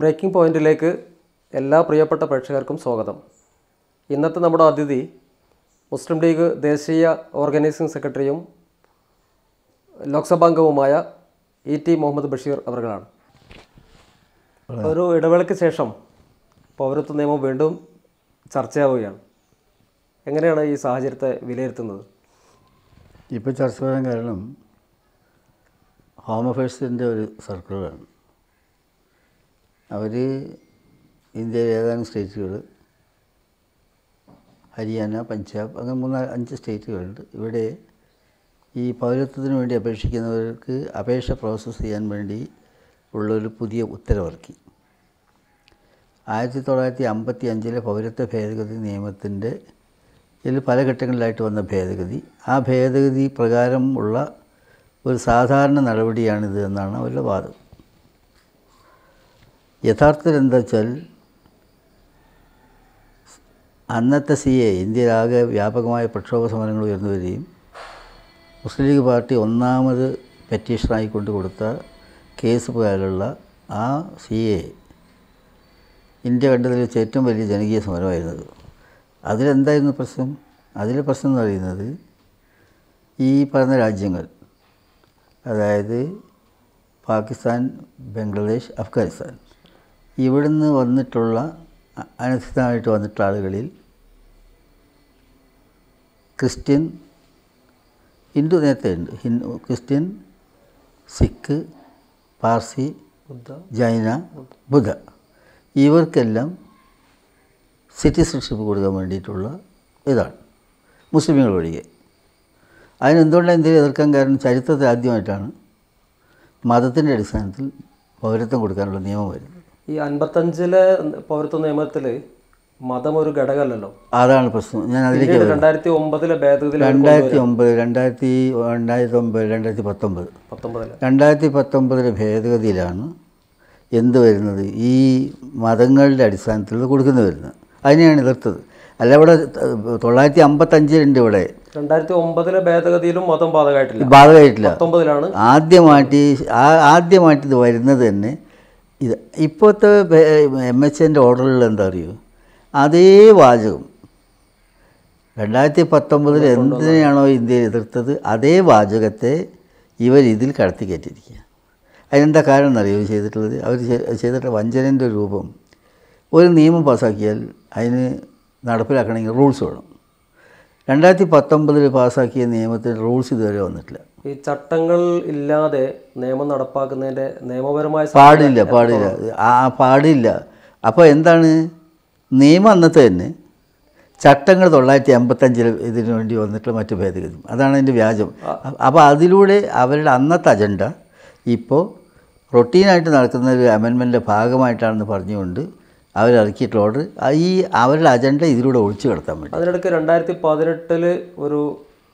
breaking പോയിന്റിലേക്ക് എല്ലാ പ്രിയപ്പെട്ട പ്രേക്ഷകർക്കും സ്വാഗതം ഇന്നത്തെ നമ്മുടെ അതിഥി മുസ്ലിം ലീഗ് ദേശീയ ഓർഗനൈസിംഗ് സെക്രട്ടറിയും ലോക്സഭാംഗവുമായ ഇ ടി മുഹമ്മദ് ബഷീർ അവർകളാണ് ഒരു ഇടവേളയ്ക്ക് ശേഷം പൗരത്വ നിയമം വീണ്ടും ചർച്ചയാവുകയാണ് എങ്ങനെയാണ് ഈ സാഹചര്യത്തെ വിലയിരുത്തുന്നത് ഇപ്പോൾ ചർച്ച വരാൻ കാരണം ഹോം അഫയേഴ്സിൻ്റെ ഒരു സർക്കുലറാണ് അവർ ഇന്ത്യയിലെ ഏതാനും സ്റ്റേറ്റുകൾ ഹരിയാന പഞ്ചാബ് അങ്ങനെ മൂന്ന് അഞ്ച് സ്റ്റേറ്റുകളുണ്ട് ഇവിടെ ഈ പൗരത്വത്തിന് വേണ്ടി അപേക്ഷിക്കുന്നവർക്ക് അപേക്ഷ പ്രോസസ്സ് ചെയ്യാൻ വേണ്ടി ഉള്ളൊരു പുതിയ ഉത്തരവിറക്കി ആയിരത്തി തൊള്ളായിരത്തി അമ്പത്തി അഞ്ചിലെ പൗരത്വ ഭേദഗതി നിയമത്തിൻ്റെ ഇതിൽ പല ഘട്ടങ്ങളിലായിട്ട് വന്ന ഭേദഗതി ആ ഭേദഗതി പ്രകാരം ഉള്ള ഒരു സാധാരണ നടപടിയാണിത് എന്നാണ് അവരുടെ വാദം യഥാർത്ഥത്തിൽ എന്താ വെച്ചാൽ അന്നത്തെ സി എ ഇന്ത്യയിലാകെ വ്യാപകമായ പ്രക്ഷോഭ സമരങ്ങൾ ഉയർന്നു വരികയും മുസ്ലിം ലീഗ് പാർട്ടി ഒന്നാമത് പെറ്റീഷനായിക്കൊണ്ട് കൊടുത്ത കേസ് പോയാലുള്ള ആ സി എ ഇന്ത്യ കണ്ടതിൽ വെച്ച് ഏറ്റവും വലിയ ജനകീയ സമരമായിരുന്നത് അതിലെന്തായിരുന്നു പ്രശ്നം അതിലെ പ്രശ്നം എന്ന് പറയുന്നത് ഈ പറഞ്ഞ രാജ്യങ്ങൾ അതായത് പാകിസ്ഥാൻ ബംഗ്ലാദേശ് അഫ്ഗാനിസ്ഥാൻ ഇവിടുന്ന് വന്നിട്ടുള്ള അനധികൃതമായിട്ട് വന്നിട്ടുള്ള ആളുകളിൽ ക്രിസ്ത്യൻ ഹിന്ദു നേരത്തെ ഉണ്ട് ഹിന്ദു ക്രിസ്ത്യൻ സിഖ് പാർസി ജൈന ബുദ്ധ ഇവർക്കെല്ലാം സിറ്റിസൺഷിപ്പ് കൊടുക്കാൻ വേണ്ടിയിട്ടുള്ള ഇതാണ് മുസ്ലിമുകൾ ഒഴികെ അതിനെന്തുകൊണ്ടാണ് ഇന്ത്യയിൽ എതിർക്കാൻ കാരണം ചരിത്രത്തിൽ ആദ്യമായിട്ടാണ് മതത്തിൻ്റെ അടിസ്ഥാനത്തിൽ പൗരത്വം കൊടുക്കാനുള്ള നിയമം വരുന്നത് ഈ അൻപത്തഞ്ചിലെ പൗരത്വ നിയമത്തില് മതം ഒരു ഘടകമല്ലല്ലോ അതാണ് പ്രശ്നം ഞാൻ അതിലേക്ക് രണ്ടായിരത്തി ഒമ്പതിലെ ഭേദഗതി രണ്ടായിരത്തി ഒമ്പത് രണ്ടായിരത്തി രണ്ടായിരത്തി ഒമ്പത് രണ്ടായിരത്തി പത്തൊമ്പത് പത്തൊമ്പത് രണ്ടായിരത്തി പത്തൊമ്പതിലെ ഭേദഗതിയിലാണ് എന്ത് വരുന്നത് ഈ മതങ്ങളുടെ അടിസ്ഥാനത്തിൽ കൊടുക്കുന്നത് വരുന്നത് അതിനെയാണ് എതിർത്തത് അല്ല ഇവിടെ തൊള്ളായിരത്തി അമ്പത്തഞ്ചിലുണ്ട് ഇവിടെ രണ്ടായിരത്തി ഒമ്പതിലെ ഭേദഗതിയിലും മതം ബാധകമായിട്ടില്ല ബാധകമായിട്ടില്ല പത്തൊമ്പതിലാണ് ആദ്യമായിട്ട് ആദ്യമായിട്ട് ഇത് വരുന്നത് തന്നെ ഇത് ഇപ്പോഴത്തെ എം എച്ച് എൻ്റെ ഓർഡറിൽ എന്താ അറിയൂ അതേ വാചകം രണ്ടായിരത്തി പത്തൊമ്പതിൽ എന്തിനാണോ ഇന്ത്യ എതിർത്തത് അതേ വാചകത്തെ ഇവർ ഇതിൽ കടത്തി കയറ്റിയിരിക്കുക അതിനെന്താ കാരണം എന്നറിയോ ചെയ്തിട്ടുള്ളത് അവർ ചെയ്തിട്ടുള്ള വഞ്ചനൻ്റെ രൂപം ഒരു നിയമം പാസ്സാക്കിയാൽ അതിന് നടപ്പിലാക്കണമെങ്കിൽ റൂൾസ് വേണം രണ്ടായിരത്തി പത്തൊമ്പതിൽ പാസ്സാക്കിയ നിയമത്തിൽ റൂൾസ് ഇതുവരെ വന്നിട്ടില്ല ഈ ചട്ടങ്ങൾ ഇല്ലാതെ നിയമം നടപ്പാക്കുന്നതിൻ്റെ നിയമപരമായ പാടില്ല പാടില്ല ആ പാടില്ല അപ്പോൾ എന്താണ് നിയമം അന്നത്തെ തന്നെ ചട്ടങ്ങൾ തൊള്ളായിരത്തി അമ്പത്തഞ്ചിൽ ഇതിനു വേണ്ടി വന്നിട്ടുള്ള മറ്റു ഭേദഗതി അതാണ് അതിൻ്റെ വ്യാജം അപ്പോൾ അതിലൂടെ അവരുടെ അന്നത്തെ അജണ്ട ഇപ്പോൾ റൊട്ടീനായിട്ട് നടക്കുന്ന ഒരു അമെൻമെൻ്റിൻ്റെ ഭാഗമായിട്ടാണെന്ന് പറഞ്ഞുകൊണ്ട് അവരിറക്കിയിട്ടുള്ള ഓർഡർ ഈ അവരുടെ അജണ്ട ഇതിലൂടെ ഒഴിച്ചു കിടത്താൻ വേണ്ടി അതിനിടയ്ക്ക് രണ്ടായിരത്തി പതിനെട്ടിൽ ഒരു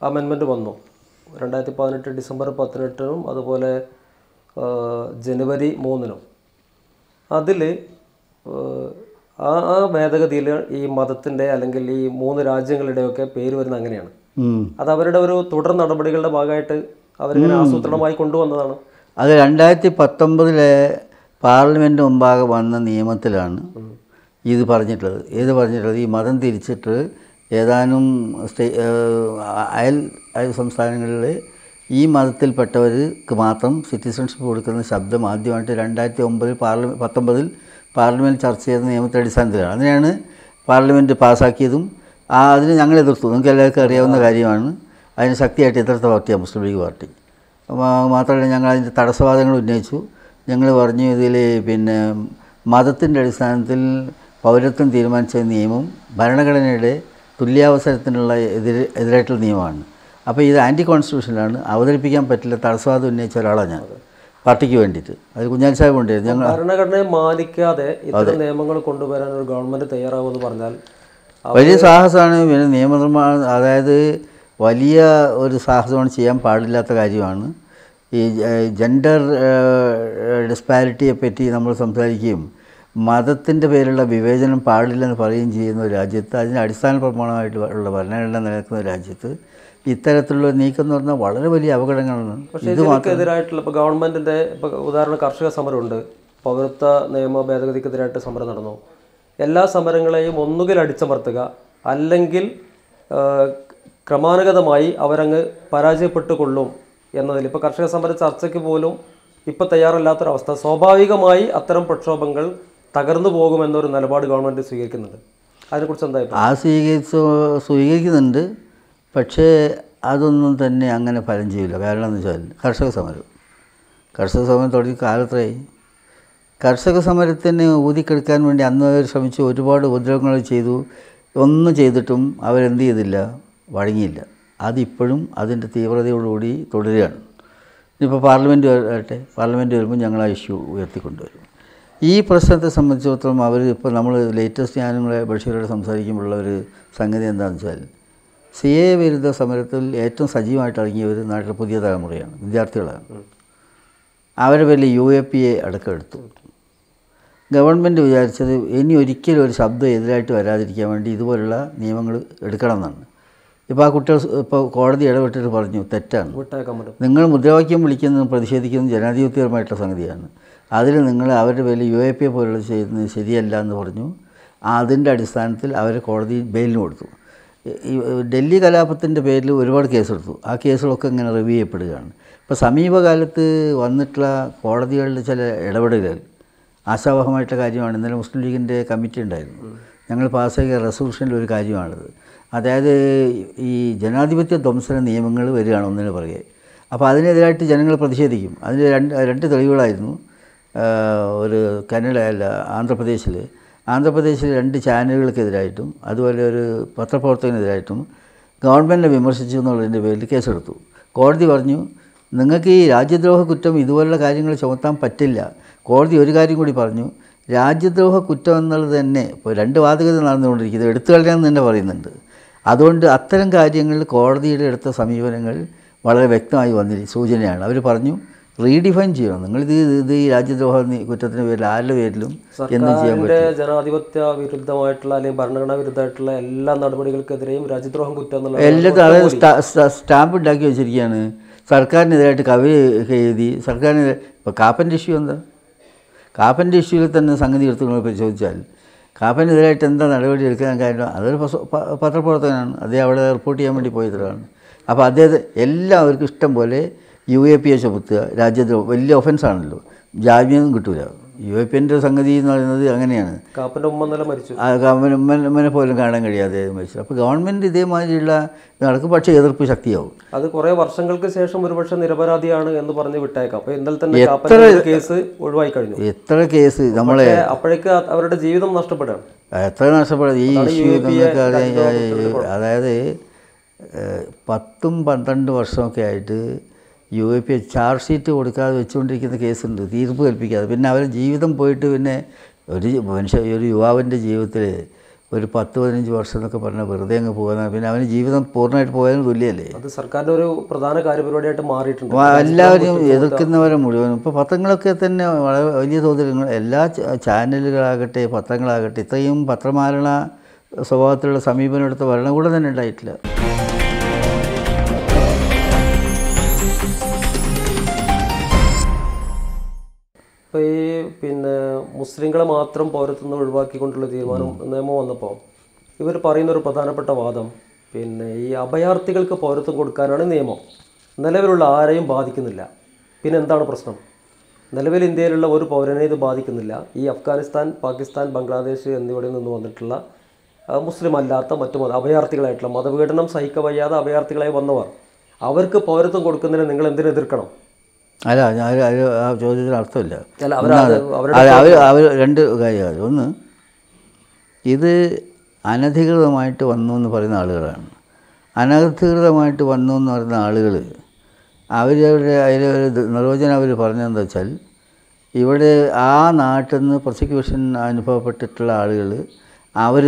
അമെൻമെൻറ്റ് വന്നു രണ്ടായിരത്തി പതിനെട്ട് ഡിസംബർ പതിനെട്ടിനും അതുപോലെ ജനുവരി മൂന്നിനും അതിൽ ആ ആ ഭേദഗതിയിൽ ഈ മതത്തിൻ്റെ അല്ലെങ്കിൽ ഈ മൂന്ന് രാജ്യങ്ങളുടെയൊക്കെ പേര് വരുന്നത് അങ്ങനെയാണ് അത് അവരുടെ ഒരു തുടർ നടപടികളുടെ ഭാഗമായിട്ട് അവരിങ്ങനെ ആസൂത്രണമായി കൊണ്ടുവന്നതാണ് അത് രണ്ടായിരത്തി പത്തൊമ്പതിലെ പാർലമെൻറ്റ് മുമ്പാകെ വന്ന നിയമത്തിലാണ് ഇത് പറഞ്ഞിട്ടുള്ളത് ഇത് പറഞ്ഞിട്ടുള്ളത് ഈ മതം തിരിച്ചിട്ട് ഏതാനും അയൽ അതായത് സംസ്ഥാനങ്ങളിൽ ഈ മതത്തിൽപ്പെട്ടവർക്ക് മാത്രം സിറ്റിസൺഷിപ്പ് കൊടുക്കുന്ന ശബ്ദം ആദ്യമായിട്ട് രണ്ടായിരത്തി ഒമ്പതിൽ പാർലമെൻറ്റ് പത്തൊമ്പതിൽ പാർലമെൻറ്റ് ചർച്ച ചെയ്ത നിയമത്തിൻ്റെ അടിസ്ഥാനത്തിലാണ് അതിനെയാണ് പാർലമെൻറ്റ് പാസ്സാക്കിയതും ആ അതിന് ഞങ്ങൾ എതിർത്തു നിങ്ങൾക്ക് എല്ലാവർക്കും അറിയാവുന്ന കാര്യമാണ് അതിന് ശക്തിയായിട്ട് എതിർത്ത പാർട്ടിയാണ് മുസ്ലിം ലീഗ് പാർട്ടി മാത്രമല്ല ഞങ്ങൾ അതിൻ്റെ തടസ്സവാദങ്ങൾ ഉന്നയിച്ചു ഞങ്ങൾ പറഞ്ഞു ഇതിൽ പിന്നെ മതത്തിൻ്റെ അടിസ്ഥാനത്തിൽ പൗരത്വം തീരുമാനിച്ച നിയമം ഭരണഘടനയുടെ തുല്യാവസരത്തിനുള്ള എതിരെ എതിരായിട്ടുള്ള നിയമമാണ് അപ്പോൾ ഇത് ആൻറ്റി കോൺസ്റ്റിറ്റ്യൂഷനാണ് അവതരിപ്പിക്കാൻ പറ്റില്ല തടസ്സവാദം ഉന്നയിച്ച ഒരാളാണ് ഞാൻ പാർട്ടിക്ക് വേണ്ടിയിട്ട് അത് കുഞ്ഞാലി സാഹിബ് ഉണ്ടായിരുന്നു ഞങ്ങൾ ഭരണഘടനയെ മാനിക്കാതെ ഇത്തരം നിയമങ്ങൾ കൊണ്ടുവരാൻ ഒരു ഗവൺമെൻറ് തയ്യാറാവുമെന്ന് പറഞ്ഞാൽ വലിയ സാഹസമാണ് പിന്നെ നിയമനിർമ്മാണം അതായത് വലിയ ഒരു സാഹസമാണ് ചെയ്യാൻ പാടില്ലാത്ത കാര്യമാണ് ഈ ജെൻഡർ ഡിസ്പാരിറ്റിയെ പറ്റി നമ്മൾ സംസാരിക്കുകയും മതത്തിൻ്റെ പേരിലുള്ള വിവേചനം പാടില്ലെന്ന് പറയുകയും ചെയ്യുന്ന ഒരു രാജ്യത്ത് അതിന് അടിസ്ഥാന പ്രമാണമായിട്ട് ഉള്ള ഭരണഘടന നിലനിൽക്കുന്ന രാജ്യത്ത് ഇത്തരത്തിലുള്ള നീക്കം എന്ന് പറഞ്ഞാൽ വളരെ വലിയ അപകടങ്ങളാണ് പക്ഷേ ഇതിനെതിരായിട്ടുള്ള ഇപ്പോൾ ഗവൺമെൻറ്റിൻ്റെ ഇപ്പോൾ ഉദാഹരണം കർഷക സമരമുണ്ട് പൗരത്വ നിയമ ഭേദഗതിക്കെതിരായിട്ട് സമരം നടന്നു എല്ലാ സമരങ്ങളെയും ഒന്നുകിൽ അടിച്ചമർത്തുക അല്ലെങ്കിൽ ക്രമാനുഗതമായി അവരങ്ങ് പരാജയപ്പെട്ടു കൊള്ളും എന്നതിൽ ഇപ്പോൾ കർഷക സമര ചർച്ചയ്ക്ക് പോലും ഇപ്പോൾ തയ്യാറല്ലാത്തൊരവസ്ഥ സ്വാഭാവികമായി അത്തരം പ്രക്ഷോഭങ്ങൾ തകർന്നു പോകുമെന്നൊരു നിലപാട് ഗവൺമെൻറ് സ്വീകരിക്കുന്നുണ്ട് അതിനെക്കുറിച്ച് എന്താ ആ സ്വീകരിച്ച സ്വീകരിക്കുന്നുണ്ട് പക്ഷേ അതൊന്നും തന്നെ അങ്ങനെ ഫലം ചെയ്യില്ല കാരണം എന്ന് വെച്ചാൽ കർഷക സമരം കർഷക സമരം തുടങ്ങി കാലത്രയായി കർഷക സമരത്തിന് ഊതിക്കെടുക്കാൻ വേണ്ടി അന്ന് അവർ ശ്രമിച്ചു ഒരുപാട് ഉപദ്രവങ്ങൾ ചെയ്തു ഒന്നും ചെയ്തിട്ടും അവരെന്ത് ചെയ്തില്ല വഴങ്ങിയില്ല അതിപ്പോഴും അതിൻ്റെ തീവ്രതയോടുകൂടി തുടരുകയാണ് ഇനിയിപ്പോൾ പാർലമെൻറ്റ് വരട്ടെ പാർലമെൻറ്റ് വരുമ്പോൾ ഞങ്ങൾ ആ ഇഷ്യൂ ഉയർത്തിക്കൊണ്ടുവരും ഈ പ്രശ്നത്തെ സംബന്ധിച്ചിടത്തോളം അവർ ഇപ്പോൾ നമ്മൾ ലേറ്റസ്റ്റ് ഞാൻ ബഷീറോട് സംസാരിക്കുമ്പോഴുള്ള ഒരു സംഗതി എന്താണെന്ന് വെച്ചാൽ സി എ വിരുദ്ധ സമരത്തിൽ ഏറ്റവും സജീവമായിട്ട് ഇറങ്ങിയവർ നാട്ടിലെ പുതിയ തലമുറയാണ് വിദ്യാർത്ഥികളാണ് അവരെ പേരിൽ യു എ പി എ അടക്കമെടുത്തു ഗവൺമെൻറ് വിചാരിച്ചത് ഇനി ഒരിക്കലും ഒരു ശബ്ദം എതിരായിട്ട് വരാതിരിക്കാൻ വേണ്ടി ഇതുപോലുള്ള നിയമങ്ങൾ എടുക്കണം എന്നാണ് ഇപ്പോൾ ആ കുട്ടികൾ ഇപ്പോൾ കോടതി ഇടപെട്ടിട്ട് പറഞ്ഞു തെറ്റാണ് നിങ്ങൾ മുദ്രാവാക്യം വിളിക്കുന്നതും പ്രതിഷേധിക്കുന്നതും ജനാധിപത്യപരമായിട്ടുള്ള സംഗതിയാണ് അതിൽ നിങ്ങൾ അവരുടെ പേരിൽ യു എ പി എ പോലുള്ള ചെയ്യുന്നത് ശരിയല്ല എന്ന് പറഞ്ഞു അതിൻ്റെ അടിസ്ഥാനത്തിൽ അവർ കോടതി ബെയിലിന് കൊടുത്തു ഈ ഡൽഹി കലാപത്തിൻ്റെ പേരിൽ ഒരുപാട് കേസെടുത്തു ആ കേസുകളൊക്കെ ഇങ്ങനെ റിവ്യൂ ചെയ്യപ്പെടുകയാണ് ഇപ്പോൾ സമീപകാലത്ത് വന്നിട്ടുള്ള കോടതികളുടെ ചില ഇടപെടലുകൾ ആശാവഹമായിട്ടുള്ള കാര്യമാണ് ഇന്നലെ മുസ്ലിം ലീഗിൻ്റെ കമ്മിറ്റി ഉണ്ടായിരുന്നു ഞങ്ങൾ പാസ്സാക്കിയ റെസൊല്യൂഷനിൽ ഒരു കാര്യമാണിത് അതായത് ഈ ജനാധിപത്യ ധ്വംസന നിയമങ്ങൾ വരികയാണ് ഒന്നിനു പുറകെ അപ്പോൾ അതിനെതിരായിട്ട് ജനങ്ങൾ പ്രതിഷേധിക്കും അതിന് രണ്ട് രണ്ട് തെളിവുകളായിരുന്നു ഒരു കന്നഡ അല്ല ആന്ധ്രാപ്രദേശിൽ ആന്ധ്രാപ്രദേശിൽ രണ്ട് ചാനലുകൾക്കെതിരായിട്ടും അതുപോലെ ഒരു പത്രപ്രവർത്തകനെതിരായിട്ടും ഗവൺമെൻറ്റിനെ വിമർശിച്ചു എന്നുള്ളതിൻ്റെ പേരിൽ കേസെടുത്തു കോടതി പറഞ്ഞു നിങ്ങൾക്ക് ഈ രാജ്യദ്രോഹ കുറ്റം ഇതുപോലുള്ള കാര്യങ്ങൾ ചുമത്താൻ പറ്റില്ല കോടതി ഒരു കാര്യം കൂടി പറഞ്ഞു രാജ്യദ്രോഹ കുറ്റം എന്നുള്ളത് തന്നെ ഇപ്പോൾ രണ്ട് വാദഗതി നടന്നുകൊണ്ടിരിക്കുന്നത് എടുത്തു കളയാമെന്ന് തന്നെ പറയുന്നുണ്ട് അതുകൊണ്ട് അത്തരം കാര്യങ്ങളിൽ കോടതിയുടെ എടുത്ത സമീപനങ്ങൾ വളരെ വ്യക്തമായി വന്നിരിക്കും സൂചനയാണ് അവർ പറഞ്ഞു റീഡിഫൈൻ ചെയ്യണം നിങ്ങൾ ഇത് ഈ രാജ്യദ്രോഹ കുറ്റത്തിൻ്റെ പേരിൽ ആരുടെ പേരിലും എന്ത് ചെയ്യാൻ പറ്റും ജനാധിപത്യ വിരുദ്ധമായിട്ടുള്ള അല്ലെങ്കിൽ ഭരണഘടനാ വിരുദ്ധമായിട്ടുള്ള എല്ലാ നടപടികൾക്കെതിരെയും രാജ്യദ്രോഹം കുറ്റം എന്നുള്ള അതായത് സ്റ്റാമ്പ് ഉണ്ടാക്കി വെച്ചിരിക്കുകയാണ് സർക്കാരിനെതിരായിട്ട് കവി എഴുതി സർക്കാരിനെതിരെ ഇപ്പോൾ കാപ്പൻ്റെ ഇഷ്യൂ എന്താ കാപ്പൻ്റെ ഇഷ്യൂവിൽ തന്നെ സംഗതി എടുത്ത് നിങ്ങൾ പരിശോധിച്ചാൽ കാപ്പനെതിരായിട്ട് എന്താ നടപടി എടുക്കാൻ കാര്യം അതൊരു പത്രപ്രവർത്തകനാണ് അദ്ദേഹം അവിടെ റിപ്പോർട്ട് ചെയ്യാൻ വേണ്ടി പോയതാണ് അപ്പോൾ അദ്ദേഹത്തെ എല്ലാവർക്കും ഇഷ്ടം പോലെ യു എ പി എ ചുമത്തുക രാജ്യദ്രോഹം വലിയ ഒഫൻസാണല്ലോ ജാമ്യമൊന്നും കിട്ടൂല യു എ പി എൻ്റെ സംഗതി എന്ന് പറയുന്നത് അങ്ങനെയാണ് കാപ്പൻ്റെ മരിച്ചു ഉമ്മനെ പോലും കാണാൻ കഴിയാതെ മരിച്ചു അപ്പോൾ ഗവൺമെൻറ് ഇതേമാതിരിയുള്ള നടക്കും പക്ഷേ എതിർപ്പ് ശക്തിയാവും അത് കുറേ വർഷങ്ങൾക്ക് ശേഷം ഒരുപക്ഷെ നിരപരാധിയാണ് എന്ന് പറഞ്ഞ് വിട്ടേക്കാം അപ്പോൾ എന്നാൽ തന്നെ എത്ര കേസ് ഒഴിവായി കഴിഞ്ഞു എത്ര കേസ് നമ്മളെ അപ്പോഴേക്ക് അവരുടെ ജീവിതം നഷ്ടപ്പെടുകയാണ് എത്ര നഷ്ടപ്പെടുന്നത് ഈ അതായത് പത്തും പന്ത്രണ്ട് വർഷമൊക്കെ ആയിട്ട് U A P charge sheet കൊടുക്കാതെ വെച്ചുകൊണ്ടിരിക്കുന്ന കേസുണ്ട് തീർപ്പ് കൽപ്പിക്കാതെ പിന്നെ അവർ ജീവിതം പോയിട്ട് പിന്നെ ഒരു മനുഷ്യ ഒരു യുവാവിൻ്റെ ജീവിതത്തിൽ ഒരു പത്ത് പതിനഞ്ച് വർഷം എന്നൊക്കെ പറഞ്ഞാൽ വെറുതെ അങ്ങ് പോകുന്ന പിന്നെ അവന് ജീവിതം പൂർണ്ണമായിട്ട് പോയതിന് തുല്യല്ലേ അത് സർക്കാരിൻ്റെ ഒരു പ്രധാന കാര്യപരിപാടിയായിട്ട് മാറിയിട്ടുണ്ട് എല്ലാവരും എതിർക്കുന്നവരെ മുഴുവനും ഇപ്പോൾ പത്രങ്ങളൊക്കെ തന്നെ വളരെ വലിയ തോതിൽ എല്ലാ ചാനലുകളാകട്ടെ പത്രങ്ങളാകട്ടെ ഇത്രയും പത്രമാരണ സ്വഭാവത്തിലുള്ള സമീപനം എടുത്ത ഭരണകൂടം തന്നെ ഉണ്ടായിട്ടില്ല ഇപ്പോൾ ഈ പിന്നെ മുസ്ലിങ്ങളെ മാത്രം പൗരത്വം നിന്ന് ഒഴിവാക്കിക്കൊണ്ടുള്ള തീരുമാനം നിയമം വന്നപ്പോൾ ഇവർ പറയുന്ന ഒരു പ്രധാനപ്പെട്ട വാദം പിന്നെ ഈ അഭയാർത്ഥികൾക്ക് പൗരത്വം കൊടുക്കാനാണ് നിയമം നിലവിലുള്ള ആരെയും ബാധിക്കുന്നില്ല പിന്നെ എന്താണ് പ്രശ്നം നിലവിൽ ഇന്ത്യയിലുള്ള ഒരു പൗരനെ ഇത് ബാധിക്കുന്നില്ല ഈ അഫ്ഗാനിസ്ഥാൻ പാകിസ്ഥാൻ ബംഗ്ലാദേശ് എന്നിവിടെ നിന്ന് വന്നിട്ടുള്ള മുസ്ലിം അല്ലാത്ത മറ്റു മത അഭയാർത്ഥികളായിട്ടുള്ള മതപീഡനം സഹിക്കവയ്യാതെ അഭയാർത്ഥികളായി വന്നവർ അവർക്ക് പൗരത്വം കൊടുക്കുന്നതിന് നിങ്ങൾ എന്തിനെതിർക്കണം അല്ല ഞാൻ ആ ചോദ്യത്തിന് അർത്ഥമില്ല അല്ല അവർ അവർ രണ്ട് കാര്യമാണ് ഒന്ന് ഇത് അനധികൃതമായിട്ട് വന്നു എന്ന് പറയുന്ന ആളുകളാണ് അനധികൃതമായിട്ട് വന്നു എന്ന് പറയുന്ന ആളുകൾ അവരവരുടെ അതിലെ ഒരു നിർവചനം അവർ പറഞ്ഞതെന്ന് വെച്ചാൽ ഇവിടെ ആ നാട്ടിൽ നിന്ന് പ്രോസിക്യൂഷൻ അനുഭവപ്പെട്ടിട്ടുള്ള ആളുകൾ അവർ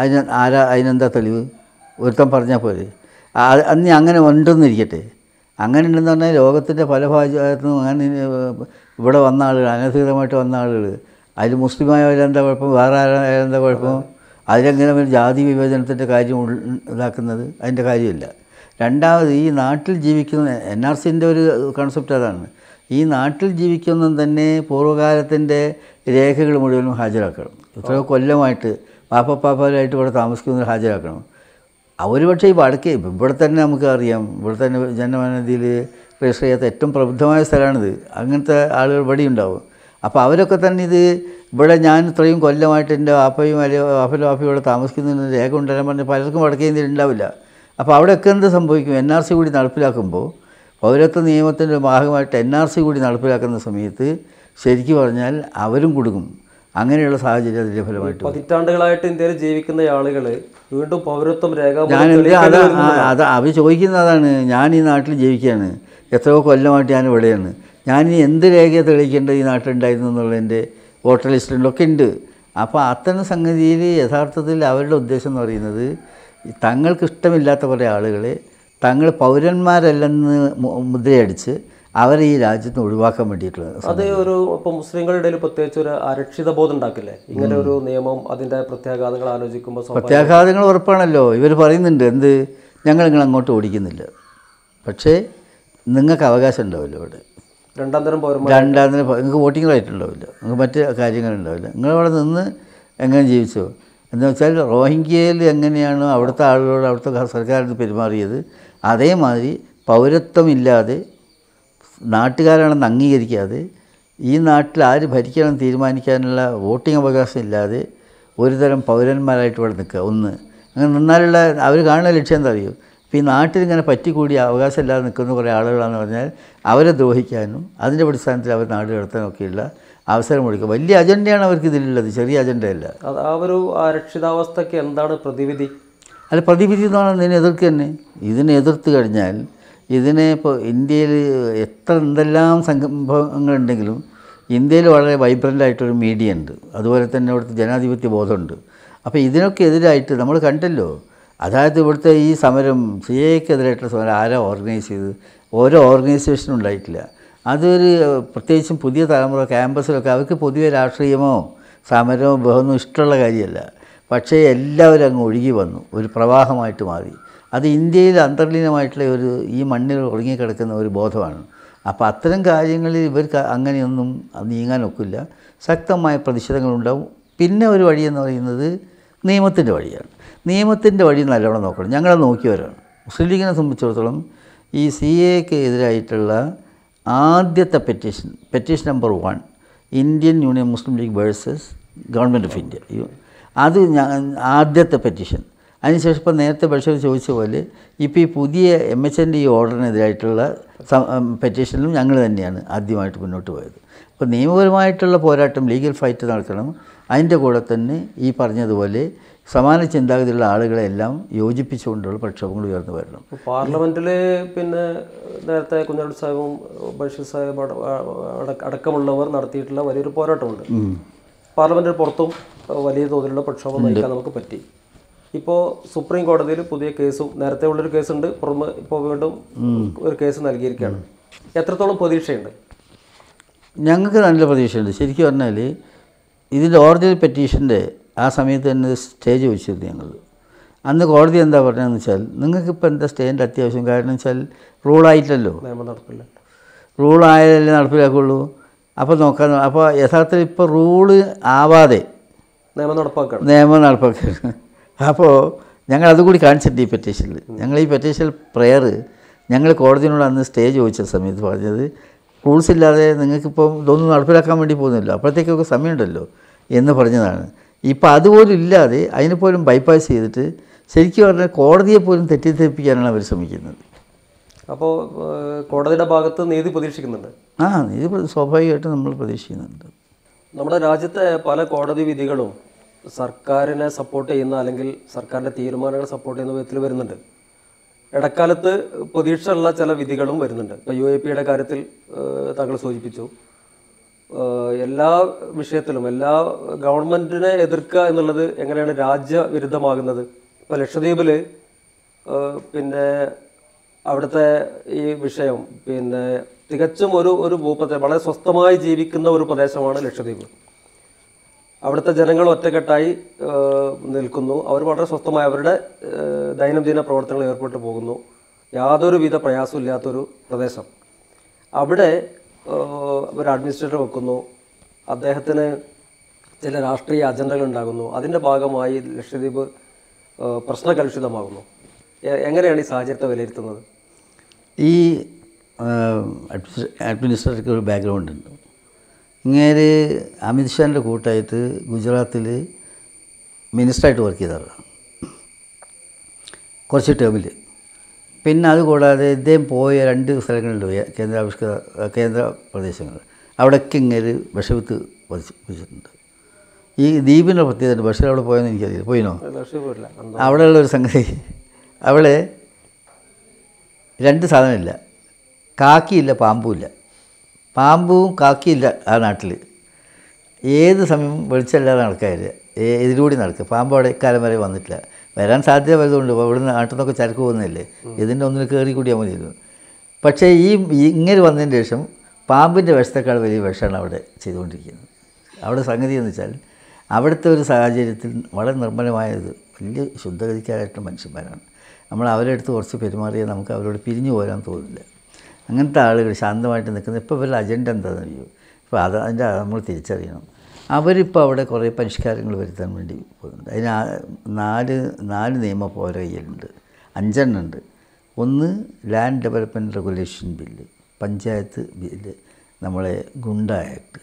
അതിന് ആരാ അതിനെന്താ തെളിവ് ഒരുത്തം പറഞ്ഞാൽ പോരെ അന്ന് അങ്ങനെ ഉണ്ടെന്നിരിക്കട്ടെ അങ്ങനെ ഉണ്ടെന്ന് പറഞ്ഞാൽ ലോകത്തിൻ്റെ പല ഭാഗത്തു അങ്ങനെ ഇവിടെ വന്ന ആളുകൾ അനധികൃതമായിട്ട് വന്ന ആളുകൾ അതിൽ എന്താ കുഴപ്പം വേറെ ആരെന്താ കുഴപ്പം അതിലെങ്ങനെ ഒരു ജാതി വിവേചനത്തിൻ്റെ കാര്യം ഇതാക്കുന്നത് അതിൻ്റെ കാര്യമില്ല രണ്ടാമത് ഈ നാട്ടിൽ ജീവിക്കുന്ന എൻ ആർ സിൻ്റെ ഒരു കൺസെപ്റ്റ് അതാണ് ഈ നാട്ടിൽ ജീവിക്കുന്ന തന്നെ പൂർവ്വകാലത്തിൻ്റെ രേഖകൾ മുഴുവനും ഹാജരാക്കണം ഇത്ര കൊല്ലമായിട്ട് പാപ്പപ്പാപ്പരായിട്ട് ഇവിടെ താമസിക്കുന്നവർ ഹാജരാക്കണം അവർ പക്ഷേ ഈ വടക്കേ ഇവിടെ തന്നെ നമുക്കറിയാം ഇവിടെ തന്നെ ജനമനതിയിൽ രജിസ്റ്റർ ചെയ്യാത്ത ഏറ്റവും പ്രബുദ്ധമായ സ്ഥലമാണിത് അങ്ങനത്തെ ആളുകൾ ഇവിടെ ഉണ്ടാവും അപ്പോൾ അവരൊക്കെ തന്നെ ഇത് ഇവിടെ ഞാൻ ഇത്രയും കൊല്ലമായിട്ട് എൻ്റെ വാപ്പയും അല്ലെ ആപ്പലും വാപ്പയും ഇവിടെ താമസിക്കുന്നതിന് രേഖ ഉണ്ടെന്ന് പറഞ്ഞ് പലർക്കും വടക്കേ ഇന്ത്യയിൽ ഉണ്ടാവില്ല അപ്പോൾ അവിടെയൊക്കെ എന്ത് സംഭവിക്കും എൻ ആർ സി കൂടി നടപ്പിലാക്കുമ്പോൾ പൗരത്വ നിയമത്തിൻ്റെ ഭാഗമായിട്ട് എൻ ആർ സി കൂടി നടപ്പിലാക്കുന്ന സമയത്ത് ശരിക്കും പറഞ്ഞാൽ അവരും കൊടുക്കും അങ്ങനെയുള്ള സാഹചര്യം സാഹചര്യത്തിൻ്റെ ഫലമായിട്ട് പതിറ്റാണ്ടുകളായിട്ട് ഇന്ത്യയിൽ ജീവിക്കുന്ന ആളുകൾ വീണ്ടും പൗരത്വം രേഖ ഞാൻ അത് അത് അവർ ചോദിക്കുന്ന അതാണ് ഞാൻ ഈ നാട്ടിൽ ജീവിക്കുകയാണ് എത്രയോ കൊല്ലമായിട്ട് ഞാൻ ഇവിടെയാണ് ഇനി എന്ത് രേഖയെ തെളിയിക്കേണ്ടത് ഈ നാട്ടിലുണ്ടായിരുന്നു എന്നുള്ളതിൻ്റെ വോട്ടർ ലിസ്റ്റിലൊക്കെ ഉണ്ട് അപ്പോൾ അത്തരം സംഗതിയിൽ യഥാർത്ഥത്തിൽ അവരുടെ ഉദ്ദേശം എന്ന് പറയുന്നത് തങ്ങൾക്കിഷ്ടമില്ലാത്ത കുറേ ആളുകളെ തങ്ങൾ പൗരന്മാരല്ലെന്ന് മുദ്രയടിച്ച് അവർ ഈ രാജ്യത്ത് ഒഴിവാക്കാൻ വേണ്ടിയിട്ടുള്ളത് അത് ഒരു ഇപ്പോൾ മുസ്ലിങ്ങളുടെ ഇടയിൽ പ്രത്യേകിച്ച് ഒരു അരക്ഷിത ബോധം ഉണ്ടാക്കില്ലേ ഇങ്ങനെ ഒരു നിയമം അതിൻ്റെ പ്രത്യാഘാതങ്ങൾ ആലോചിക്കുമ്പോൾ പ്രത്യാഘാതങ്ങൾ ഉറപ്പാണല്ലോ ഇവർ പറയുന്നുണ്ട് എന്ത് ഞങ്ങൾ നിങ്ങൾ അങ്ങോട്ട് ഓടിക്കുന്നില്ല പക്ഷേ നിങ്ങൾക്ക് അവകാശം ഉണ്ടാവില്ല ഇവിടെ രണ്ടാം തരം പൗരന്മാർ രണ്ടാം തരം നിങ്ങൾക്ക് വോട്ടിംഗ് റൈറ്റ് ഉണ്ടാവില്ല നിങ്ങൾക്ക് മറ്റ് കാര്യങ്ങളുണ്ടാവില്ല നിങ്ങളവിടെ നിന്ന് എങ്ങനെ ജീവിച്ചോ എന്ന് വെച്ചാൽ റോഹിംഗ്യയിൽ എങ്ങനെയാണ് അവിടുത്തെ ആളുകളോട് അവിടുത്തെ സർക്കാരിന് പെരുമാറിയത് അതേമാതിരി പൗരത്വമില്ലാതെ നാട്ടുകാരാണെന്ന് അംഗീകരിക്കാതെ ഈ നാട്ടിൽ ആര് ഭരിക്കണം തീരുമാനിക്കാനുള്ള വോട്ടിംഗ് അവകാശം ഇല്ലാതെ ഒരുതരം പൗരന്മാരായിട്ട് ഇവിടെ നിൽക്കുക ഒന്ന് അങ്ങനെ നിന്നാലുള്ള അവർ കാണുന്ന ലക്ഷ്യം എന്താ അറിയൂ അപ്പോൾ ഈ നാട്ടിൽ ഇങ്ങനെ പറ്റിക്കൂടി ഇല്ലാതെ നിൽക്കുന്ന കുറേ ആളുകളാണെന്ന് പറഞ്ഞാൽ അവരെ ദ്രോഹിക്കാനും അതിൻ്റെ അടിസ്ഥാനത്തിൽ അവർ നാട് കടത്താനൊക്കെയുള്ള അവസരം കൊടുക്കുക വലിയ അജണ്ടയാണ് അവർക്ക് ഇതിലുള്ളത് ചെറിയ അജണ്ടയല്ല അത് ആ ഒരു അരക്ഷിതാവസ്ഥയ്ക്ക് എന്താണ് പ്രതിവിധി അല്ല പ്രതിവിധി എന്ന് പറഞ്ഞാൽ ഇതിനെ തന്നെ ഇതിനെ എതിർത്ത് കഴിഞ്ഞാൽ ഇതിനെ ഇപ്പോൾ ഇന്ത്യയിൽ എത്ര എന്തെല്ലാം സംഭവങ്ങളുണ്ടെങ്കിലും ഇന്ത്യയിൽ വളരെ വൈബ്രൻ്റ് ആയിട്ടൊരു മീഡിയ ഉണ്ട് അതുപോലെ തന്നെ ഇവിടുത്തെ ജനാധിപത്യ ബോധമുണ്ട് അപ്പോൾ ഇതിനൊക്കെ എതിരായിട്ട് നമ്മൾ കണ്ടല്ലോ അതായത് ഇവിടുത്തെ ഈ സമരം സി എക്കെതിരായിട്ടുള്ള സമരം ആരാ ഓർഗനൈസ് ചെയ്ത് ഓരോ ഓർഗനൈസേഷനും ഉണ്ടായിട്ടില്ല അതൊരു പ്രത്യേകിച്ചും പുതിയ തലമുറ ക്യാമ്പസിലൊക്കെ അവർക്ക് പൊതുവെ രാഷ്ട്രീയമോ സമരമോ ബഹുമൊന്നും ഇഷ്ടമുള്ള കാര്യമല്ല പക്ഷേ എല്ലാവരും അങ്ങ് ഒഴുകി വന്നു ഒരു പ്രവാഹമായിട്ട് മാറി അത് ഇന്ത്യയിൽ അന്തർലീനമായിട്ടുള്ള ഒരു ഈ മണ്ണിൽ ഉറങ്ങിക്കിടക്കുന്ന ഒരു ബോധമാണ് അപ്പോൾ അത്തരം കാര്യങ്ങളിൽ ഇവർക്ക് അങ്ങനെയൊന്നും നീങ്ങാനൊക്കില്ല ശക്തമായ പ്രതിഷേധങ്ങളുണ്ടാവും പിന്നെ ഒരു വഴിയെന്ന് പറയുന്നത് നിയമത്തിൻ്റെ വഴിയാണ് നിയമത്തിൻ്റെ വഴി നല്ലവണ്ണം നോക്കണം ഞങ്ങളെ നോക്കിയവരാണ് മുസ്ലിം ലീഗിനെ സംബന്ധിച്ചിടത്തോളം ഈ സി എക്ക് എതിരായിട്ടുള്ള ആദ്യത്തെ petition petition number one Indian Union Muslim League versus government of India അത് ആദ്യത്തെ പെറ്റീഷൻ അതിനുശേഷം ഇപ്പോൾ നേരത്തെ ബഷീർ ചോദിച്ച പോലെ ഇപ്പോൾ ഈ പുതിയ എം എച്ച് എൻ്റെ ഈ ഓർഡറിനെതിരായിട്ടുള്ള പെറ്റീഷനിലും ഞങ്ങൾ തന്നെയാണ് ആദ്യമായിട്ട് മുന്നോട്ട് പോയത് അപ്പോൾ നിയമപരമായിട്ടുള്ള പോരാട്ടം ലീഗൽ ഫൈറ്റ് നടക്കണം അതിൻ്റെ കൂടെ തന്നെ ഈ പറഞ്ഞതുപോലെ സമാന ചിന്താഗതിയുള്ള ആളുകളെല്ലാം യോജിപ്പിച്ചുകൊണ്ടുള്ള പ്രക്ഷോഭങ്ങൾ ഉയർന്നു വരണം പാർലമെൻറ്റിൽ പിന്നെ നേരത്തെ കുഞ്ഞാട് സാഹിബും ബഷീർ സാഹിബ് അടക്കമുള്ളവർ നടത്തിയിട്ടുള്ള വലിയൊരു പോരാട്ടമുണ്ട് പാർലമെൻറ്റിന് പുറത്തും വലിയ തോതിലുള്ള പ്രക്ഷോഭം നയിക്കാൻ നമുക്ക് പറ്റി ഇപ്പോൾ സുപ്രീം കോടതിയിൽ പുതിയ കേസും നേരത്തെ ഉള്ളൊരു കേസുണ്ട് പുറമെ ഇപ്പോൾ വീണ്ടും ഒരു കേസ് നൽകിയിരിക്കുകയാണ് എത്രത്തോളം പ്രതീക്ഷയുണ്ട് ഞങ്ങൾക്ക് നല്ല പ്രതീക്ഷയുണ്ട് ശരിക്കും പറഞ്ഞാൽ ഇതിൻ്റെ ഓറിജിനൽ പെറ്റീഷൻ്റെ ആ സമയത്ത് തന്നെ സ്റ്റേജ് വെച്ചിരുന്നു ഞങ്ങൾ അന്ന് കോടതി എന്താ പറഞ്ഞതെന്ന് വെച്ചാൽ നിങ്ങൾക്ക് നിങ്ങൾക്കിപ്പോൾ എന്താ സ്റ്റേൻ്റെ അത്യാവശ്യം കാരണം വെച്ചാൽ റൂളായിട്ടല്ലോ റൂളായാലല്ലേ നടപ്പിലാക്കുള്ളൂ അപ്പോൾ നോക്കാൻ അപ്പോൾ യഥാർത്ഥത്തിൽ ഇപ്പോൾ റൂള് ആവാതെ നിയമം നടപ്പാക്കുക നിയമം നടപ്പാക്കുക അപ്പോൾ ഞങ്ങൾ അതുകൂടി കാണിച്ചിട്ടുണ്ട് ഈ പെറ്റീഷനിൽ ഞങ്ങൾ ഈ പെറ്റീഷനിൽ പ്രെയർ ഞങ്ങൾ കോടതിയോട് അന്ന് സ്റ്റേ ചോദിച്ച സമയത്ത് പറഞ്ഞത് റൂൾസ് ഇല്ലാതെ നിങ്ങൾക്കിപ്പം ഇതൊന്നും നടപ്പിലാക്കാൻ വേണ്ടി പോകുന്നില്ല അപ്പോഴത്തേക്കൊക്കെ സമയമുണ്ടല്ലോ എന്ന് പറഞ്ഞതാണ് ഇപ്പോൾ അതുപോലും ഇല്ലാതെ അതിനെപ്പോലും ബൈപ്പാസ് ചെയ്തിട്ട് ശരിക്കും പറഞ്ഞാൽ കോടതിയെ പോലും തെറ്റിദ്ധരിപ്പിക്കാനാണ് അവർ ശ്രമിക്കുന്നത് അപ്പോൾ കോടതിയുടെ ഭാഗത്ത് നീതി പ്രതീക്ഷിക്കുന്നുണ്ട് ആ നീതി സ്വാഭാവികമായിട്ടും നമ്മൾ പ്രതീക്ഷിക്കുന്നുണ്ട് നമ്മുടെ രാജ്യത്തെ പല കോടതി വിധികളും സർക്കാരിനെ സപ്പോർട്ട് ചെയ്യുന്ന അല്ലെങ്കിൽ സർക്കാരിൻ്റെ തീരുമാനങ്ങൾ സപ്പോർട്ട് ചെയ്യുന്ന വിധത്തിൽ വരുന്നുണ്ട് ഇടക്കാലത്ത് പ്രതീക്ഷയുള്ള ചില വിധികളും വരുന്നുണ്ട് ഇപ്പോൾ യു എ പിയുടെ കാര്യത്തിൽ താങ്കൾ സൂചിപ്പിച്ചു എല്ലാ വിഷയത്തിലും എല്ലാ ഗവൺമെൻറ്റിനെ എതിർക്കുക എന്നുള്ളത് എങ്ങനെയാണ് രാജ്യവിരുദ്ധമാകുന്നത് ഇപ്പോൾ ലക്ഷദ്വീപിൽ പിന്നെ അവിടുത്തെ ഈ വിഷയം പിന്നെ തികച്ചും ഒരു ഒരു ഭൂപ്രദേശം വളരെ സ്വസ്ഥമായി ജീവിക്കുന്ന ഒരു പ്രദേശമാണ് ലക്ഷദ്വീപ് അവിടുത്തെ ജനങ്ങൾ ഒറ്റക്കെട്ടായി നിൽക്കുന്നു അവർ വളരെ സ്വസ്ഥമായി അവരുടെ ദൈനംദിന പ്രവർത്തനങ്ങളിൽ ഏർപ്പെട്ടു പോകുന്നു യാതൊരുവിധ പ്രയാസവും ഇല്ലാത്തൊരു പ്രദേശം അവിടെ ഒരു അഡ്മിനിസ്ട്രേറ്റർ വെക്കുന്നു അദ്ദേഹത്തിന് ചില രാഷ്ട്രീയ അജണ്ടകൾ ഉണ്ടാകുന്നു അതിൻ്റെ ഭാഗമായി ലക്ഷദ്വീപ് പ്രശ്നകലുഷിതമാകുന്നു എങ്ങനെയാണ് ഈ സാഹചര്യത്തെ വിലയിരുത്തുന്നത് ഈ അഡ്മിനിസ്ട്രേറ്റർക്ക് ഒരു ബാക്ക്ഗ്രൗണ്ട് ഉണ്ട് ഇങ്ങേര് അമിത്ഷാൻ്റെ കൂട്ടായിട്ട് ഗുജറാത്തിൽ മിനിസ്റ്ററായിട്ട് വർക്ക് ചെയ്തതാണ് കുറച്ച് ടേമിൽ പിന്നെ അതുകൂടാതെ ഇദ്ദേഹം പോയ രണ്ട് സ്ഥലങ്ങളിൽ കേന്ദ്രാവിഷ്കൃത കേന്ദ്ര പ്രദേശങ്ങൾ അവിടെയൊക്കെ ഇങ്ങനെ വിഷവിത്ത് വച്ചിട്ടുണ്ട് ഈ ദ്വീപിൻ്റെ പ്രത്യേകത ബഷീർ അവിടെ പോയെന്ന് എനിക്കറിയില്ല പോയിനോ അവിടെയുള്ള ഒരു സംഗതി അവിടെ രണ്ട് സാധനമില്ല കാക്കിയില്ല പാമ്പുമില്ല പാമ്പും കാക്കിയില്ല ആ നാട്ടിൽ ഏത് സമയം വെളിച്ചമില്ലാതെ നടക്കാറില്ല ഇതിലൂടെ നടക്കുക പാമ്പ് അവിടെ ഇക്കാലം വരെ വന്നിട്ടില്ല വരാൻ സാധ്യത വലുതുണ്ട് ഇവിടെ നിന്ന് നാട്ടിൽ നിന്നൊക്കെ ചരക്ക് പോകുന്നില്ലേ ഇതിൻ്റെ ഒന്നിന് കയറി കൂടിയാൽ മതിയായിരുന്നു പക്ഷേ ഈ ഇങ്ങനെ വന്നതിന് ശേഷം പാമ്പിൻ്റെ വിഷത്തേക്കാൾ വലിയ വിഷമാണ് അവിടെ ചെയ്തുകൊണ്ടിരിക്കുന്നത് അവിടെ സംഗതി എന്ന് വെച്ചാൽ അവിടുത്തെ ഒരു സാഹചര്യത്തിൽ വളരെ നിർമ്മലമായത് വലിയ ശുദ്ധഗതിക്കാരായിട്ടുള്ള മനുഷ്യന്മാരാണ് നമ്മൾ അവരെടുത്ത് കുറച്ച് പെരുമാറിയാൽ നമുക്ക് അവരോട് പിരിഞ്ഞു പോരാൻ തോന്നില്ല അങ്ങനത്തെ ആളുകൾ ശാന്തമായിട്ട് നിൽക്കുന്നത് ഇപ്പോൾ ഇവരുടെ അജണ്ട എന്താണെന്ന് അറിയൂ ഇപ്പോൾ അത് അതിൻ്റെ നമ്മൾ തിരിച്ചറിയണം അവരിപ്പോൾ അവിടെ കുറേ പരിഷ്കാരങ്ങൾ വരുത്താൻ വേണ്ടി പോകുന്നുണ്ട് അതിന് നാല് നാല് നിയമ ഓരോ അഞ്ചെണ്ണം ഉണ്ട് ഒന്ന് land development regulation bill panchayat bill നമ്മളെ ഗുണ്ട ആക്ട്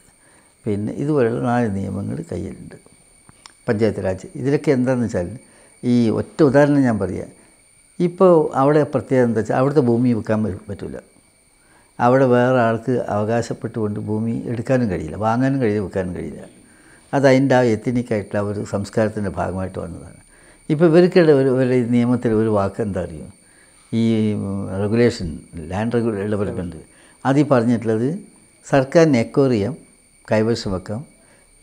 പിന്നെ ഇതുപോലെയുള്ള നാല് നിയമങ്ങൾ കയ്യിലുണ്ട് പഞ്ചായത്ത് രാജ് ഇതിലൊക്കെ എന്താണെന്ന് വെച്ചാൽ ഈ ഒറ്റ ഉദാഹരണം ഞാൻ പറയാം ഇപ്പോൾ അവിടെ പ്രത്യേകത എന്താ വെച്ചാൽ അവിടുത്തെ ഭൂമി വിൽക്കാൻ പറ്റില്ല അവിടെ വേറെ ആൾക്ക് അവകാശപ്പെട്ടുകൊണ്ട് ഭൂമി എടുക്കാനും കഴിയില്ല വാങ്ങാനും കഴിയില്ല വിൽക്കാനും കഴിയില്ല അത് അതിൻ്റെ ആ എത്തിനിക്കായിട്ടുള്ള ഒരു സംസ്കാരത്തിൻ്റെ ഭാഗമായിട്ട് വന്നതാണ് ഇപ്പോൾ ഇവർക്കുള്ള ഒരു ഒരു നിയമത്തിൽ ഒരു വാക്ക് എന്താ അറിയും ഈ റെഗുലേഷൻ ലാൻഡ് റെഗുലേ ഡെവലപ്മെൻറ്റ് അതിൽ പറഞ്ഞിട്ടുള്ളത് സർക്കാരിന് എക്വയർ ചെയ്യാം കൈവശം വെക്കാം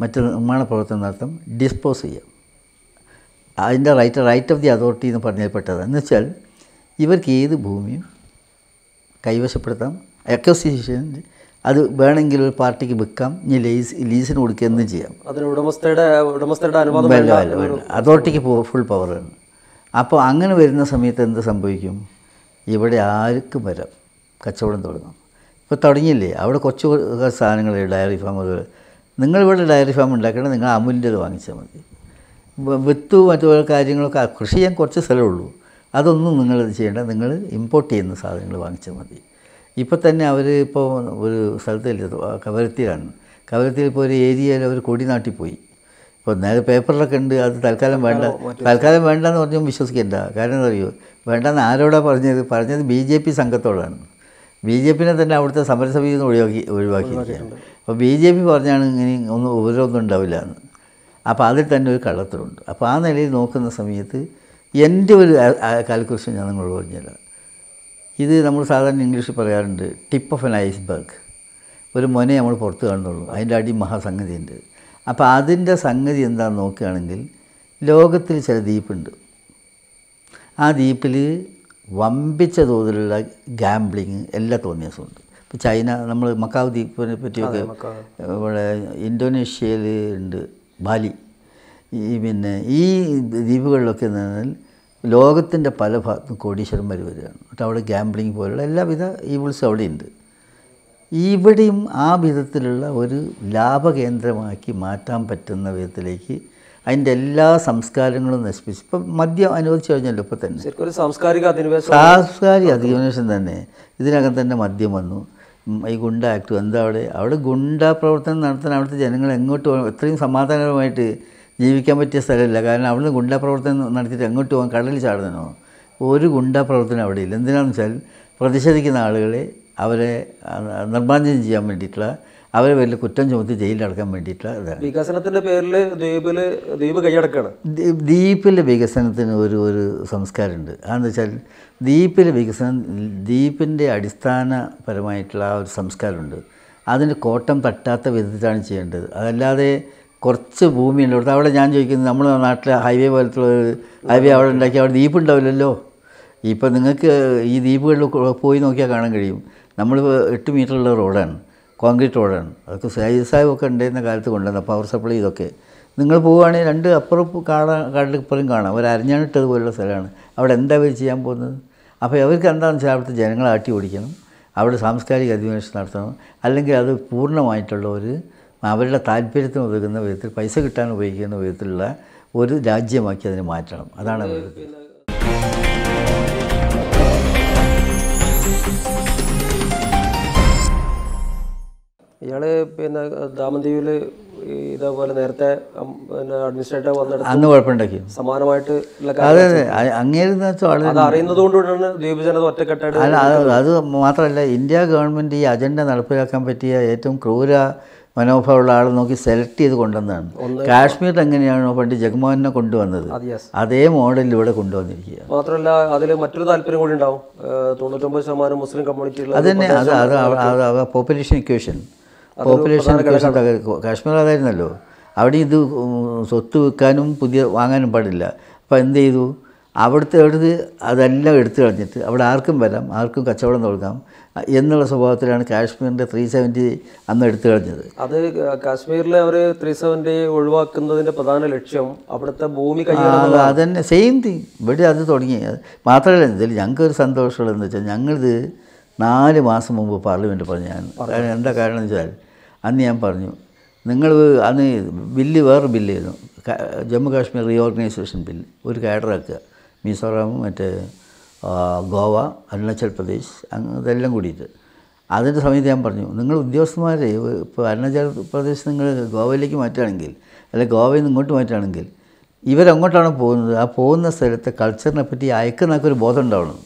മറ്റ് നിർമ്മാണ പ്രവർത്തനം നടത്താം ഡിസ്പോസ് ചെയ്യാം അതിൻ്റെ right right of the authority എന്ന് പറഞ്ഞതിൽപ്പെട്ടതാണ് എന്ന് വെച്ചാൽ ഇവർക്ക് ഏത് ഭൂമിയും കൈവശപ്പെടുത്താം അക്വസിഷൻ അത് വേണമെങ്കിൽ ഒരു പാർട്ടിക്ക് വെക്കാം ഇനി ലീസ് ലീസിന് കൊടുക്കുക എന്നും ചെയ്യാം അതോറിറ്റിക്ക് ഫുൾ പവറാണ് അപ്പോൾ അങ്ങനെ വരുന്ന സമയത്ത് എന്ത് സംഭവിക്കും ഇവിടെ ആർക്കും വരാം കച്ചവടം തുടങ്ങും ഇപ്പോൾ തുടങ്ങിയില്ലേ അവിടെ കുറച്ച് സാധനങ്ങൾ ഡയറി ഫാം അത് നിങ്ങളിവിടെ ഡയറി ഫാം ഉണ്ടാക്കണം നിങ്ങൾ അമുലിൻ്റെത് വാങ്ങിച്ചാൽ മതി വിത്ത് മറ്റുള്ള കാര്യങ്ങളൊക്കെ കൃഷി ചെയ്യാൻ കുറച്ച് സ്ഥലമുള്ളൂ അതൊന്നും നിങ്ങളത് ചെയ്യേണ്ട നിങ്ങൾ ഇമ്പോർട്ട് ചെയ്യുന്ന സാധനങ്ങൾ വാങ്ങിച്ചാൽ മതി ഇപ്പോൾ തന്നെ അവർ ഇപ്പോൾ ഒരു സ്ഥലത്തില്ല കവരത്തിയിലാണ് കവരത്തിയിൽ ഇപ്പോൾ ഒരു ഏരിയയിൽ അവർ കൊടി നാട്ടിപ്പോയി ഇപ്പോൾ നേരെ പേപ്പറിലൊക്കെ ഉണ്ട് അത് തൽക്കാലം വേണ്ട തൽക്കാലം വേണ്ട എന്ന് പറഞ്ഞാൽ വിശ്വസിക്കേണ്ട കാരണം എന്താ അറിയോ വേണ്ടെന്ന് ആരോടാ പറഞ്ഞത് പറഞ്ഞത് ബി ജെ പി സംഘത്തോടാണ് ബി ജെ പിനെ തന്നെ അവിടുത്തെ സമരസമിതിയിൽ നിന്ന് ഒഴിവാക്കി ഒഴിവാക്കിയിരിക്കുകയാണ് അപ്പോൾ ബി ജെ പി പറഞ്ഞാണ് ഇങ്ങനെ ഒന്നും ഉപദ്രവമൊന്നും ഉണ്ടാവില്ല എന്ന് അപ്പോൾ അതിൽ തന്നെ ഒരു കള്ളത്തിലുണ്ട് അപ്പോൾ ആ നിലയിൽ നോക്കുന്ന സമയത്ത് എൻ്റെ ഒരു കാൽക്കുലേഷൻ ഞാൻ നിങ്ങളോട് പറഞ്ഞുതരാം ഇത് നമ്മൾ സാധാരണ ഇംഗ്ലീഷിൽ പറയാറുണ്ട് ടിപ്പ് ഓഫ് എൻ ഐസ്ബർഗ് ഒരു മൊനെ നമ്മൾ പുറത്ത് കാണുന്നുള്ളൂ അതിൻ്റെ അടി മഹാസംഗതിയുണ്ട് അപ്പോൾ അതിൻ്റെ സംഗതി എന്താണെന്ന് നോക്കുകയാണെങ്കിൽ ലോകത്തിൽ ചില ദ്വീപുണ്ട് ആ ദ്വീപിൽ വമ്പിച്ച തോതിലുള്ള ഗാംബ്ലിങ് എല്ലാ തോന്നിയസുണ്ട് ഇപ്പോൾ ചൈന നമ്മൾ മക്കാവ് ദ്വീപിനെ പറ്റിയൊക്കെ ഇവിടെ ഇന്തോനേഷ്യയിൽ ഉണ്ട് ബാലി ഈ പിന്നെ ഈ ദ്വീപുകളിലൊക്കെ എന്ന് പറഞ്ഞാൽ ലോകത്തിൻ്റെ പല ഭാഗത്തും കോടീശ്വരന്മാർ വരികയാണ് മറ്റേ അവിടെ ഗ്യാംബ്ലിങ് പോലുള്ള എല്ലാവിധ ഈവിൾസും അവിടെയുണ്ട് ഇവിടെയും ആ വിധത്തിലുള്ള ഒരു ലാഭകേന്ദ്രമാക്കി മാറ്റാൻ പറ്റുന്ന വിധത്തിലേക്ക് അതിൻ്റെ എല്ലാ സംസ്കാരങ്ങളും നശിപ്പിച്ചു ഇപ്പം മദ്യം അനുവദിച്ചു കഴിഞ്ഞല്ലോ ഇപ്പം തന്നെ ഒരു സാംസ്കാരിക അധിനിവേശം സാംസ്കാരിക അധിനിവേശം തന്നെ ഇതിനകം തന്നെ മദ്യം വന്നു ഈ ഗുണ്ട ആക്ട് എന്താ അവിടെ അവിടെ ഗുണ്ട പ്രവർത്തനം നടത്താൻ അവിടുത്തെ ജനങ്ങൾ എങ്ങോട്ട് എത്രയും സമാധാനപരമായിട്ട് ജീവിക്കാൻ പറ്റിയ സ്ഥലമില്ല കാരണം അവിടുന്ന് ഗുണ്ടാപ്രവർത്തനം നടത്തിയിട്ട് അങ്ങോട്ട് പോകാൻ കടലിൽ ചാടുന്നതിനോ ഒരു ഗുണ്ടാപ്രവർത്തനം അവിടെ ഇല്ല എന്തിനാണെന്ന് വെച്ചാൽ പ്രതിഷേധിക്കുന്ന ആളുകളെ അവരെ നിർമ്മാർജ്ജനം ചെയ്യാൻ വേണ്ടിയിട്ടുള്ള അവരെ പേരിൽ കുറ്റം ചുമത്തി ജയിലിലടക്കാൻ വേണ്ടിയിട്ടുള്ള ഇതാണ് വികസനത്തിൻ്റെ പേരിൽ ദ്വീപിൽ ദ്വീപ് കൈയടക്കാണ് ദ്വീപിലെ വികസനത്തിന് ഒരു ഒരു സംസ്കാരമുണ്ട് അതെന്ന് വെച്ചാൽ ദ്വീപിലെ വികസനം ദ്വീപിൻ്റെ അടിസ്ഥാനപരമായിട്ടുള്ള ആ ഒരു സംസ്കാരമുണ്ട് അതിന് കോട്ടം തട്ടാത്ത വിധത്തിലാണ് ചെയ്യേണ്ടത് അതല്ലാതെ കുറച്ച് ഭൂമിയുണ്ട് അവിടുത്തെ അവിടെ ഞാൻ ചോദിക്കുന്നത് നമ്മൾ നാട്ടിലെ ഹൈവേ പോലത്തുള്ള ഹൈവേ അവിടെ ഉണ്ടാക്കി അവിടെ ദ്വീപ് ഉണ്ടാവില്ലല്ലോ ഇപ്പോൾ നിങ്ങൾക്ക് ഈ ദ്വീപുകളിൽ പോയി നോക്കിയാൽ കാണാൻ കഴിയും നമ്മൾ എട്ട് മീറ്ററുള്ള റോഡാണ് കോൺക്രീറ്റ് റോഡാണ് അതൊക്കെ സൈസായൊക്കെ ഉണ്ടായിരുന്ന കാലത്ത് കൊണ്ടുവന്ന പവർ സപ്ലൈ ഇതൊക്കെ നിങ്ങൾ പോവുകയാണെങ്കിൽ രണ്ട് അപ്പുറം കാണാൻ കാട്ടിൽ ഇപ്പുറം കാണാം ഒരു അരഞ്ഞാണിട്ടത് പോലുള്ള സ്ഥലമാണ് അവിടെ എന്താ അവർ ചെയ്യാൻ പോകുന്നത് അപ്പോൾ അവർക്ക് എന്താണെന്ന് വെച്ചാൽ അവിടുത്തെ ജനങ്ങളെ ആട്ടി ഓടിക്കണം അവിടെ സാംസ്കാരിക അധിനിവേശം നടത്തണം അല്ലെങ്കിൽ അത് പൂർണ്ണമായിട്ടുള്ള ഒരു അവരുടെ താല്പര്യത്തിന് ഒതുക്കുന്ന വിധത്തിൽ പൈസ കിട്ടാൻ ഉപയോഗിക്കുന്ന വിധത്തിലുള്ള ഒരു രാജ്യമാക്കി അതിനെ മാറ്റണം അതാണ് ഇയാള് പിന്നെ ദാമന്തിയില് ഇതേപോലെ നേരത്തെ അഡ്മിനിസ്ട്രേറ്റർ സമാനമായിട്ട് അത് അറിയുന്നത് അത് മാത്രമല്ല ഇന്ത്യ ഗവൺമെന്റ് ഈ അജണ്ട നടപ്പിലാക്കാൻ പറ്റിയ ഏറ്റവും ക്രൂര മനോഭാവമുള്ള ആളെ നോക്കി സെലക്ട് ചെയ്ത് കൊണ്ടുവന്നതാണ് കാശ്മീരിൽ എങ്ങനെയാണോ പണ്ട് ജഗ്മോഹനെ കൊണ്ടുവന്നത് അതേ മോഡലിൽ ഇവിടെ കൊണ്ടുവന്നിരിക്കുക മാത്രമല്ല അതിൽ മറ്റൊരു താല്പര്യം കൂടി ഉണ്ടാവും തൊണ്ണൂറ്റൊമ്പത് ശതമാനം മുസ്ലിം കമ്മ്യൂണിറ്റി അത് തന്നെ അത് population equation population equation Kashmir അതായിരുന്നല്ലോ അവിടെ ഇത് സ്വത്ത് വിൽക്കാനും പുതിയ വാങ്ങാനും പാടില്ല അപ്പോൾ എന്ത് ചെയ്തു അവിടുത്തെ അവിടുത്തെ അതെല്ലാം എടുത്തു കളഞ്ഞിട്ട് അവിടെ ആർക്കും വരാം ആർക്കും കച്ചവടം തുടങ്ങാം എന്നുള്ള സ്വഭാവത്തിലാണ് കാശ്മീരിൻ്റെ ത്രീ സെവൻറ്റി അന്ന് എടുത്തു കളഞ്ഞത് അത് കാശ്മീരിലെ അവർ ത്രീ സെവൻറ്റി ഒഴിവാക്കുന്നതിൻ്റെ പ്രധാന ലക്ഷ്യം അവിടുത്തെ ഭൂമി അതന്നെ സെയിം തിങ് ഇവിടെ അത് തുടങ്ങി മാത്രമല്ല ഇതിൽ ഞങ്ങൾക്കൊരു എന്ന് വെച്ചാൽ ഞങ്ങളിത് നാല് മാസം മുമ്പ് പാർലമെൻറ്റ് പറഞ്ഞു ഞാൻ എന്താ കാരണം വെച്ചാൽ അന്ന് ഞാൻ പറഞ്ഞു നിങ്ങൾ അന്ന് ബില്ല് വേറെ ബില്ലായിരുന്നു ജമ്മു കാശ്മീർ റീഓർഗനൈസേഷൻ ബില്ല് ഒരു കാഡറാക്കുക മിസോറാമും മറ്റേ ഗോവ അരുണാചൽ പ്രദേശ് അങ്ങനെ ഇതെല്ലാം കൂടിയിട്ട് അതിൻ്റെ സമയത്ത് ഞാൻ പറഞ്ഞു നിങ്ങൾ ഉദ്യോഗസ്ഥന്മാരെ ഇപ്പോൾ അരുണാചൽ പ്രദേശ് നിങ്ങൾ ഗോവയിലേക്ക് മാറ്റുകയാണെങ്കിൽ അല്ലെങ്കിൽ ഗോവയിൽ നിന്ന് ഇങ്ങോട്ട് മാറ്റുകയാണെങ്കിൽ ഇവരങ്ങോട്ടാണ് പോകുന്നത് ആ പോകുന്ന സ്ഥലത്തെ കൾച്ചറിനെ പറ്റി ഒരു ബോധം ഉണ്ടാവണം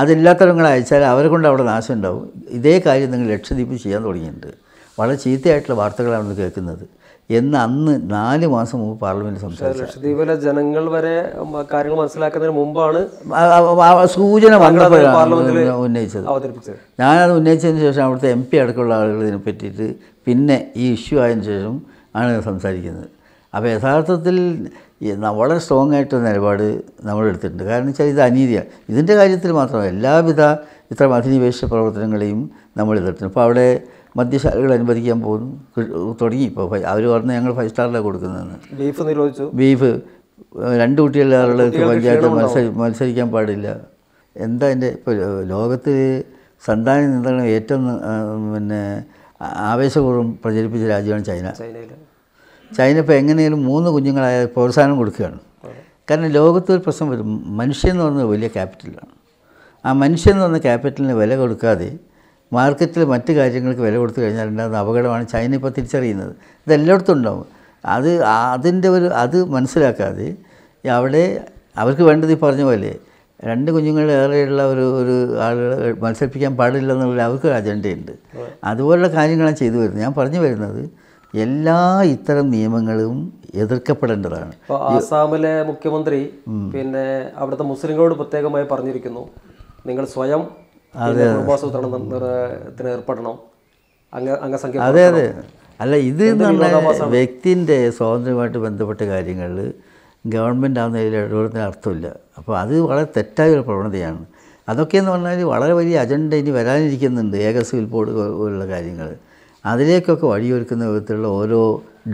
അതില്ലാത്തവരങ്ങളെ അയച്ചാൽ അവരെ കൊണ്ട് അവിടെ നാശം ഉണ്ടാവും ഇതേ കാര്യം നിങ്ങൾ ലക്ഷദ്വീപ് ചെയ്യാൻ തുടങ്ങിയിട്ടുണ്ട് വളരെ ചീത്തയായിട്ടുള്ള വാർത്തകളാണ് കേൾക്കുന്നത് എന്ന് അന്ന് നാല് മാസം മുമ്പ് പാർലമെന്റ് സംസാരിച്ചു ജനങ്ങൾ വരെ കാര്യങ്ങൾ മനസ്സിലാക്കുന്നതിന് മുമ്പാണ് സൂചന ഉന്നയിച്ചത് ഞാനത് ഉന്നയിച്ചതിന് ശേഷം അവിടുത്തെ എം പി അടക്കമുള്ള ആളുകൾ ഇതിനെ പറ്റിയിട്ട് പിന്നെ ഈ ഇഷ്യൂ ആയതിനു ശേഷം ആണ് സംസാരിക്കുന്നത് അപ്പോൾ യഥാർത്ഥത്തിൽ വളരെ സ്ട്രോങ് ആയിട്ടുള്ള നിലപാട് നമ്മൾ എടുത്തിട്ടുണ്ട് കാരണം വെച്ചാൽ ഇത് അനീതിയാണ് ഇതിൻ്റെ കാര്യത്തിൽ മാത്രമല്ല എല്ലാവിധ ഇത്തരം അധിനിവേശ പ്രവർത്തനങ്ങളെയും നമ്മൾ എതിർത്തിട്ടുണ്ട് അപ്പോൾ അവിടെ മദ്യശാലകൾ അനുവദിക്കാൻ പോകുന്നു തുടങ്ങി ഇപ്പോൾ അവർ പറഞ്ഞ് ഞങ്ങൾ ഫൈവ് സ്റ്റാറിലാണ് കൊടുക്കുന്നതെന്ന് ബീഫ് നിരോധിച്ചു ബീഫ് രണ്ട് കുട്ടികളിലാളുകൾക്ക് പഞ്ചായത്ത് മത്സരി മത്സരിക്കാൻ പാടില്ല എന്താ എൻ്റെ ഇപ്പോൾ ലോകത്ത് സന്താന നിയന്ത്രണം ഏറ്റവും പിന്നെ ആവേശപൂർവ്വം പ്രചരിപ്പിച്ച രാജ്യമാണ് ചൈന ചൈന ഇപ്പോൾ എങ്ങനെയെങ്കിലും മൂന്ന് കുഞ്ഞുങ്ങളായ പ്രോത്സാഹനം കൊടുക്കുകയാണ് കാരണം ലോകത്ത് ഒരു പ്രശ്നം വരും മനുഷ്യൻ എന്ന് പറഞ്ഞ വലിയ ക്യാപിറ്റലാണ് ആ മനുഷ്യൻ എന്ന് പറഞ്ഞ ക്യാപിറ്റലിന് വില കൊടുക്കാതെ മാർക്കറ്റിൽ മറ്റു കാര്യങ്ങൾക്ക് വില കൊടുത്തു കഴിഞ്ഞാൽ ഉണ്ടാകുന്ന അപകടമാണ് ചൈന ഇപ്പോൾ തിരിച്ചറിയുന്നത് ഇതെല്ലായിടത്തും ഉണ്ടാവും അത് അതിൻ്റെ ഒരു അത് മനസ്സിലാക്കാതെ അവിടെ അവർക്ക് വേണ്ടത് ഈ പറഞ്ഞ പോലെ രണ്ട് കുഞ്ഞുങ്ങളേറെയുള്ള ഒരു ഒരു ആളുകളെ മത്സരിപ്പിക്കാൻ പാടില്ല എന്നുള്ള അവർക്ക് അജണ്ടയുണ്ട് അതുപോലുള്ള കാര്യങ്ങളാണ് ചെയ്തു വരുന്നത് ഞാൻ പറഞ്ഞു വരുന്നത് എല്ലാ ഇത്തരം നിയമങ്ങളും എതിർക്കപ്പെടേണ്ടതാണ് ആസാമിലെ മുഖ്യമന്ത്രി പിന്നെ അവിടുത്തെ മുസ്ലിങ്ങളോട് പ്രത്യേകമായി പറഞ്ഞിരിക്കുന്നു നിങ്ങൾ സ്വയം അതെ അതെ അല്ല ഇത് വ്യക്തിൻ്റെ സ്വാതന്ത്ര്യമായിട്ട് ബന്ധപ്പെട്ട കാര്യങ്ങളിൽ ഗവൺമെൻറ് ആ നിലയിൽ ഇടപെടുന്ന അർത്ഥമില്ല അപ്പോൾ അത് വളരെ തെറ്റായ ഒരു പ്രവണതയാണ് അതൊക്കെയെന്ന് പറഞ്ഞാൽ വളരെ വലിയ അജണ്ട ഇനി വരാനിരിക്കുന്നുണ്ട് ഏക സിവിൽ ബോർഡ് പോലുള്ള കാര്യങ്ങൾ അതിലേക്കൊക്കെ വഴിയൊരുക്കുന്ന വിധത്തിലുള്ള ഓരോ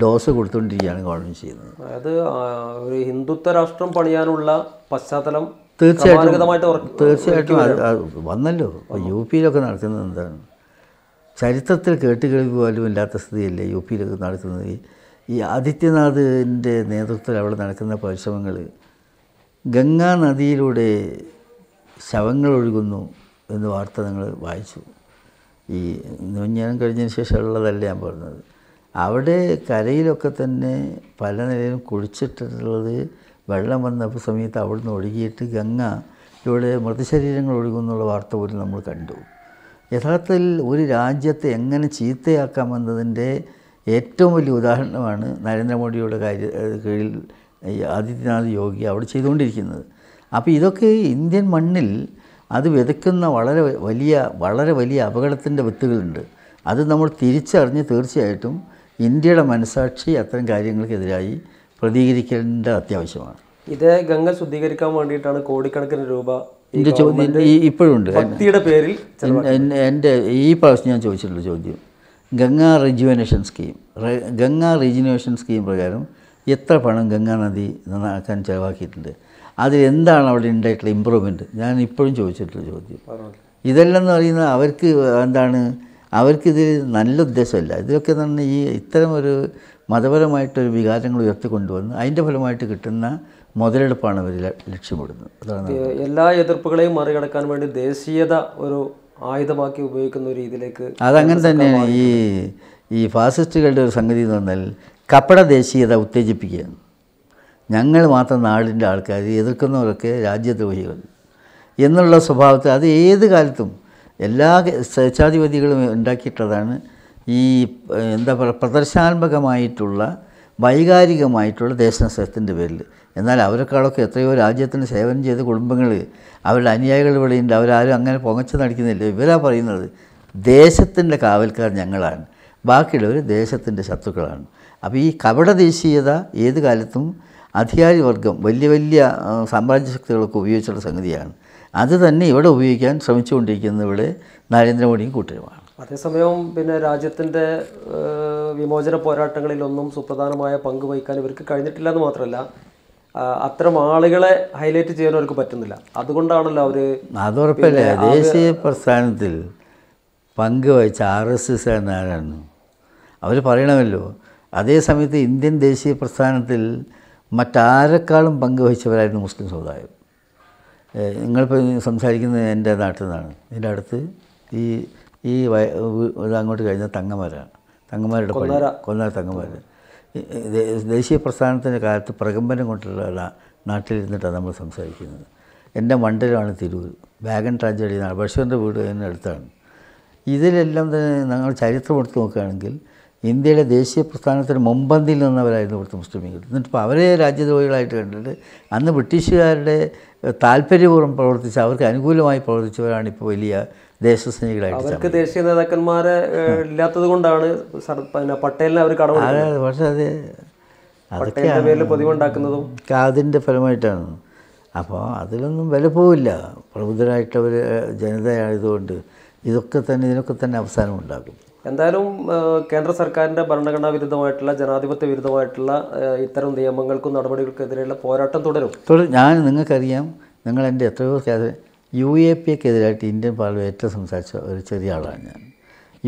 ഡോസ് കൊടുത്തുകൊണ്ടിരിക്കുകയാണ് ഗവൺമെൻറ് ചെയ്യുന്നത് അതായത് ഒരു ഹിന്ദുത്വ രാഷ്ട്രം പണിയാനുള്ള പശ്ചാത്തലം തീർച്ചയായിട്ടും തീർച്ചയായിട്ടും വന്നല്ലോ യു പിയിലൊക്കെ നടക്കുന്നത് എന്താണ് ചരിത്രത്തിൽ കേട്ടുകേൾവി പോലും ഇല്ലാത്ത സ്ഥിതിയല്ലേ യു പിയിലൊക്കെ നടക്കുന്നത് ഈ ആദിത്യനാഥിൻ്റെ നേതൃത്വത്തിൽ അവിടെ നടക്കുന്ന പരിശ്രമങ്ങൾ ഗംഗാ നദിയിലൂടെ ശവങ്ങൾ ഒഴുകുന്നു എന്ന് വാർത്ത നിങ്ങൾ വായിച്ചു ഈ നുഞ്ഞാനം കഴിഞ്ഞതിന് ശേഷമുള്ളതല്ല ഞാൻ പറഞ്ഞത് അവിടെ കരയിലൊക്കെ തന്നെ പല നിലയിലും കുഴിച്ചിട്ടിട്ടുള്ളത് വെള്ളം വന്ന സമയത്ത് അവിടുന്ന് ഒഴുകിയിട്ട് ഗംഗ ഇവിടെ മൃതശരീരങ്ങൾ ഒഴുകുന്നുള്ള വാർത്ത പോലും നമ്മൾ കണ്ടു യഥാർത്ഥത്തിൽ ഒരു രാജ്യത്തെ എങ്ങനെ ചീത്തയാക്കാമെന്നതിൻ്റെ ഏറ്റവും വലിയ ഉദാഹരണമാണ് നരേന്ദ്രമോദിയുടെ കാര്യ കീഴിൽ ആദിത്യനാഥ് യോഗി അവിടെ ചെയ്തുകൊണ്ടിരിക്കുന്നത് അപ്പോൾ ഇതൊക്കെ ഇന്ത്യൻ മണ്ണിൽ അത് വിതയ്ക്കുന്ന വളരെ വലിയ വളരെ വലിയ അപകടത്തിൻ്റെ വിത്തുകളുണ്ട് അത് നമ്മൾ തിരിച്ചറിഞ്ഞ് തീർച്ചയായിട്ടും ഇന്ത്യയുടെ മനസാക്ഷി അത്തരം കാര്യങ്ങൾക്കെതിരായി പ്രതികരിക്കേണ്ട അത്യാവശ്യമാണ് ഇത് ഗംഗ ശുദ്ധീകരിക്കാൻ വേണ്ടിയിട്ടാണ് കോടിക്കണക്കിന് രൂപ എൻ്റെ ചോദ്യം ഇപ്പോഴുണ്ട് ഭക്തിയുടെ പേരിൽ എൻ്റെ ഈ പ്രാവശ്യം ഞാൻ ചോദിച്ചിട്ടുള്ള ചോദ്യം Ganga rejuvenation scheme Ganga rejuvenation scheme പ്രകാരം എത്ര പണം ഗംഗാ നദി നന്നാക്കാൻ ചിലവാക്കിയിട്ടുണ്ട് അതിൽ എന്താണ് അവിടെ ഉണ്ടായിട്ടുള്ള ഇമ്പ്രൂവ്മെൻറ്റ് ഞാൻ ഇപ്പോഴും ചോദിച്ചിട്ടുള്ള ചോദ്യം ഇതെല്ലാം എന്ന് പറയുന്നത് അവർക്ക് എന്താണ് അവർക്കിത് നല്ല ഉദ്ദേശമല്ല ഇതൊക്കെ തന്നെ ഈ ഇത്തരം ഒരു മതപരമായിട്ടൊരു വികാരങ്ങൾ ഉയർത്തിക്കൊണ്ടുവന്ന് അതിൻ്റെ ഫലമായിട്ട് കിട്ടുന്ന മുതലെടുപ്പാണ് അവർ ലക്ഷ്യമിടുന്നത് അതാണ് എല്ലാ എതിർപ്പുകളെയും മറികടക്കാൻ വേണ്ടി ദേശീയത ഒരു ആയുധമാക്കി ഉപയോഗിക്കുന്ന രീതിയിലേക്ക് അതങ്ങനെ തന്നെയാണ് ഈ ഈ ഫാസിസ്റ്റുകളുടെ ഒരു സംഗതി എന്ന് പറഞ്ഞാൽ കപട ദേശീയത ഉത്തേജിപ്പിക്കുകയാണ് ഞങ്ങൾ മാത്രം നാടിൻ്റെ ആൾക്കാർ എതിർക്കുന്നവരൊക്കെ രാജ്യദ്രോഹികൾ എന്നുള്ള സ്വഭാവത്തെ അത് ഏത് കാലത്തും എല്ലാ സ്വേച്ഛാധിപതികളും ഉണ്ടാക്കിയിട്ടതാണ് ഈ എന്താ പറയുക പ്രദർശനാത്മകമായിട്ടുള്ള വൈകാരികമായിട്ടുള്ള ദേശനസ്നേഹത്തിൻ്റെ പേരിൽ എന്നാൽ അവരെക്കാളൊക്കെ എത്രയോ രാജ്യത്തിന് സേവനം ചെയ്ത കുടുംബങ്ങൾ അവരുടെ അനുയായികൾ വെളിയുണ്ട് അവരാരും അങ്ങനെ പൊങ്ങച്ച നടിക്കുന്നില്ല ഇവരാ പറയുന്നത് ദേശത്തിൻ്റെ കാവൽക്കാർ ഞങ്ങളാണ് ബാക്കിയുള്ളവർ ദേശത്തിൻ്റെ ശത്രുക്കളാണ് അപ്പോൾ ഈ കപട ദേശീയത ഏത് കാലത്തും അധികാരി വർഗം വലിയ വലിയ സാമ്രാജ്യ ശക്തികളൊക്കെ ഉപയോഗിച്ചുള്ള സംഗതിയാണ് അത് തന്നെ ഇവിടെ ഉപയോഗിക്കാൻ ശ്രമിച്ചുകൊണ്ടിരിക്കുന്നത് ഇവിടെ നരേന്ദ്രമോദിയും കൂട്ടരുമാണ് അതേസമയം പിന്നെ രാജ്യത്തിൻ്റെ വിമോചന പോരാട്ടങ്ങളിലൊന്നും സുപ്രധാനമായ പങ്ക് വഹിക്കാൻ ഇവർക്ക് കഴിഞ്ഞിട്ടില്ല എന്ന് മാത്രമല്ല അത്തരം ആളുകളെ ഹൈലൈറ്റ് ചെയ്യാൻ അവർക്ക് പറ്റുന്നില്ല അതുകൊണ്ടാണല്ലോ അവർ അത് ദേശീയ പ്രസ്ഥാനത്തിൽ പങ്ക് വഹിച്ച ആർ എസ് എസ് എന്നാരാണ് അവർ പറയണമല്ലോ അതേ സമയത്ത് ഇന്ത്യൻ ദേശീയ പ്രസ്ഥാനത്തിൽ മറ്റാരെക്കാളും വഹിച്ചവരായിരുന്നു മുസ്ലിം സമുദായം നിങ്ങളിപ്പോൾ സംസാരിക്കുന്നത് എൻ്റെ നാട്ടിൽ നിന്നാണ് എൻ്റെ അടുത്ത് ഈ ഈ ഇതങ്ങോട്ട് കഴിഞ്ഞാൽ തങ്ങമാരാണ് തങ്ങമാരുടെ കൊന്നാര കൊന്നാര ദേശീയ പ്രസ്ഥാനത്തിൻ്റെ കാലത്ത് പ്രകമ്പനം കൊണ്ടുള്ള നാട്ടിലിരുന്നിട്ടാണ് നമ്മൾ സംസാരിക്കുന്നത് എൻ്റെ മണ്ഡലമാണ് തിരൂർ വാഗൺ ട്രാജഡി എന്നാണ് ബഷീറിൻ്റെ വീട് അതിനടുത്താണ് ഇതിലെല്ലാം തന്നെ ഞങ്ങൾ ചരിത്രം എടുത്ത് നോക്കുകയാണെങ്കിൽ ഇന്ത്യയിലെ ദേശീയ പ്രസ്ഥാനത്തിന് മുമ്പന്തിയിൽ നിന്നവരായിരുന്നു ഇവിടുത്തെ മുസ്ലിം ലീഗ് ഇപ്പോൾ അവരെ രാജ്യദ്രോഹികളായിട്ട് കണ്ടിട്ട് അന്ന് ബ്രിട്ടീഷുകാരുടെ താല്പര്യപൂർവ്വം പ്രവർത്തിച്ച് അവർക്ക് അനുകൂലമായി പ്രവർത്തിച്ചവരാണ് ഇപ്പോൾ വലിയ ദേശസ്നേഹികളായിട്ട് അവർക്ക് ദേശീയ നേതാക്കന്മാരെ ഇല്ലാത്തത് കൊണ്ടാണ് പിന്നെ പട്ടേലിനെ അവർ കടമ പക്ഷേ അത് പതിവുണ്ടാക്കുന്നതും അതിൻ്റെ ഫലമായിട്ടാണ് അപ്പോൾ അതിലൊന്നും വില പോവില്ല പ്രബുദ്ധരായിട്ടവർ ജനതയായതുകൊണ്ട് ഇതൊക്കെ തന്നെ ഇതിനൊക്കെ തന്നെ അവസാനം ഉണ്ടാകും എന്തായാലും കേന്ദ്ര സർക്കാരിൻ്റെ ഭരണഘടനാ വിരുദ്ധമായിട്ടുള്ള ജനാധിപത്യ വിരുദ്ധമായിട്ടുള്ള ഇത്തരം നിയമങ്ങൾക്കും നടപടികൾക്കെതിരെയുള്ള പോരാട്ടം തുടരും തുടരും ഞാൻ നിങ്ങൾക്കറിയാം നിങ്ങൾ എൻ്റെ എത്രയോ യു എ എതിരായിട്ട് ഇന്ത്യൻ പാർലമെൻറ്റിൽ സംസാരിച്ച ഒരു ചെറിയ ആളാണ് ഞാൻ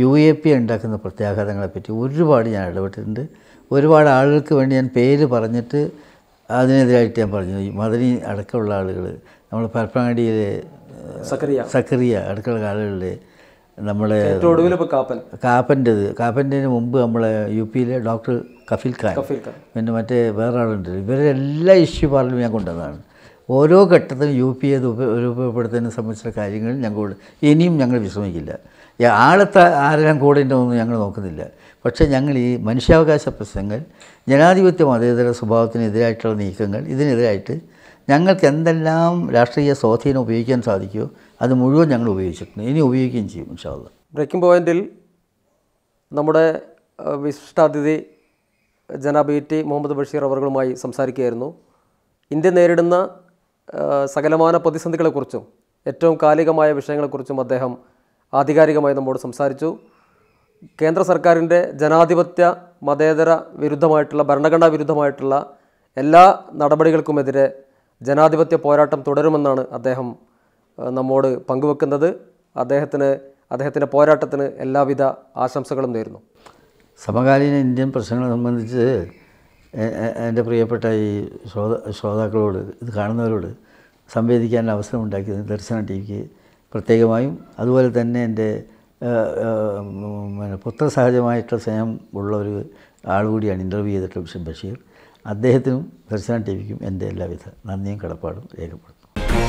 യു എ പി ഉണ്ടാക്കുന്ന പ്രത്യാഘാതങ്ങളെപ്പറ്റി ഒരുപാട് ഞാൻ ഇടപെട്ടിട്ടുണ്ട് ഒരുപാട് ആളുകൾക്ക് വേണ്ടി ഞാൻ പേര് പറഞ്ഞിട്ട് അതിനെതിരായിട്ട് ഞാൻ പറഞ്ഞു മദനി അടക്കമുള്ള ആളുകൾ നമ്മൾ പരപ്പങ്ങാടിയിലെ സക്രിയ സക്രിയ അടക്കമുള്ള ആളുകളുടെ നമ്മളെ ഒടുവിൽ കാപ്പൻ കാപ്പൻ്റെത് കാപ്പൻ്റെന് മുമ്പ് നമ്മളെ യു പിയിലെ ഡോക്ടർ കഫിൽ ഖാൻ പിന്നെ മറ്റേ വേറെ ആളുണ്ട് എല്ലാ ഇഷ്യൂ പാർലമെൻറ്റ് ഞാൻ കൊണ്ടുവന്നതാണ് ഓരോ ഘട്ടത്തിലും യു പി അത് രൂപപ്പെടുത്തുന്നതിനെ സംബന്ധിച്ച കാര്യങ്ങൾ ഞങ്ങൾ ഇനിയും ഞങ്ങൾ വിശ്രമിക്കില്ല ആളത്തെ ആരെല്ലാം കൂടെ ഉണ്ടോയെന്ന് ഞങ്ങൾ നോക്കുന്നില്ല പക്ഷേ ഞങ്ങൾ ഈ മനുഷ്യാവകാശ പ്രശ്നങ്ങൾ ജനാധിപത്യ മതേതര സ്വഭാവത്തിനെതിരായിട്ടുള്ള നീക്കങ്ങൾ ഇതിനെതിരായിട്ട് ഞങ്ങൾക്ക് എന്തെല്ലാം രാഷ്ട്രീയ സ്വാധീനം ഉപയോഗിക്കാൻ സാധിക്കുമോ അത് മുഴുവൻ ഞങ്ങൾ ഉപയോഗിച്ചിട്ടുണ്ട് ഇനി ഉപയോഗിക്കുകയും ചെയ്യും ഇൻഷാല്ല ബ്രേക്കിംഗ് പോയിന്റിൽ നമ്മുടെ വിശിഷ്ടാതിഥി ജനാബ് ഇ ടി മുഹമ്മദ് ബഷീർ അവറുകളുമായി സംസാരിക്കുകയായിരുന്നു ഇന്ത്യ നേരിടുന്ന സകലമാന പ്രതിസന്ധികളെക്കുറിച്ചും ഏറ്റവും കാലികമായ വിഷയങ്ങളെക്കുറിച്ചും അദ്ദേഹം ആധികാരികമായി നമ്മോട് സംസാരിച്ചു കേന്ദ്ര സർക്കാരിൻ്റെ ജനാധിപത്യ മതേതര വിരുദ്ധമായിട്ടുള്ള ഭരണഘടനാ വിരുദ്ധമായിട്ടുള്ള എല്ലാ നടപടികൾക്കുമെതിരെ ജനാധിപത്യ പോരാട്ടം തുടരുമെന്നാണ് അദ്ദേഹം നമ്മോട് പങ്കുവെക്കുന്നത് അദ്ദേഹത്തിന് അദ്ദേഹത്തിൻ്റെ പോരാട്ടത്തിന് എല്ലാവിധ ആശംസകളും നേരുന്നു സമകാലീന ഇന്ത്യൻ പ്രശ്നങ്ങളെ സംബന്ധിച്ച് എൻ്റെ പ്രിയപ്പെട്ട ഈ ശ്രോത ശ്രോതാക്കളോട് ഇത് കാണുന്നവരോട് സംവേദിക്കാൻ അവസരമുണ്ടാക്കിയത് ദർശന ടി വിക്ക് പ്രത്യേകമായും അതുപോലെ തന്നെ എൻ്റെ പുത്രസഹജമായിട്ടുള്ള സ്നേഹം ഉള്ള ഒരു ആൾ കൂടിയാണ് ഇൻ്റർവ്യൂ ചെയ്തിട്ടുള്ള ബഷീർ അദ്ദേഹത്തിനും ദർശന ടി വിക്കും എൻ്റെ എല്ലാവിധ നന്ദിയും കടപ്പാടും രേഖപ്പെടുത്തുന്നു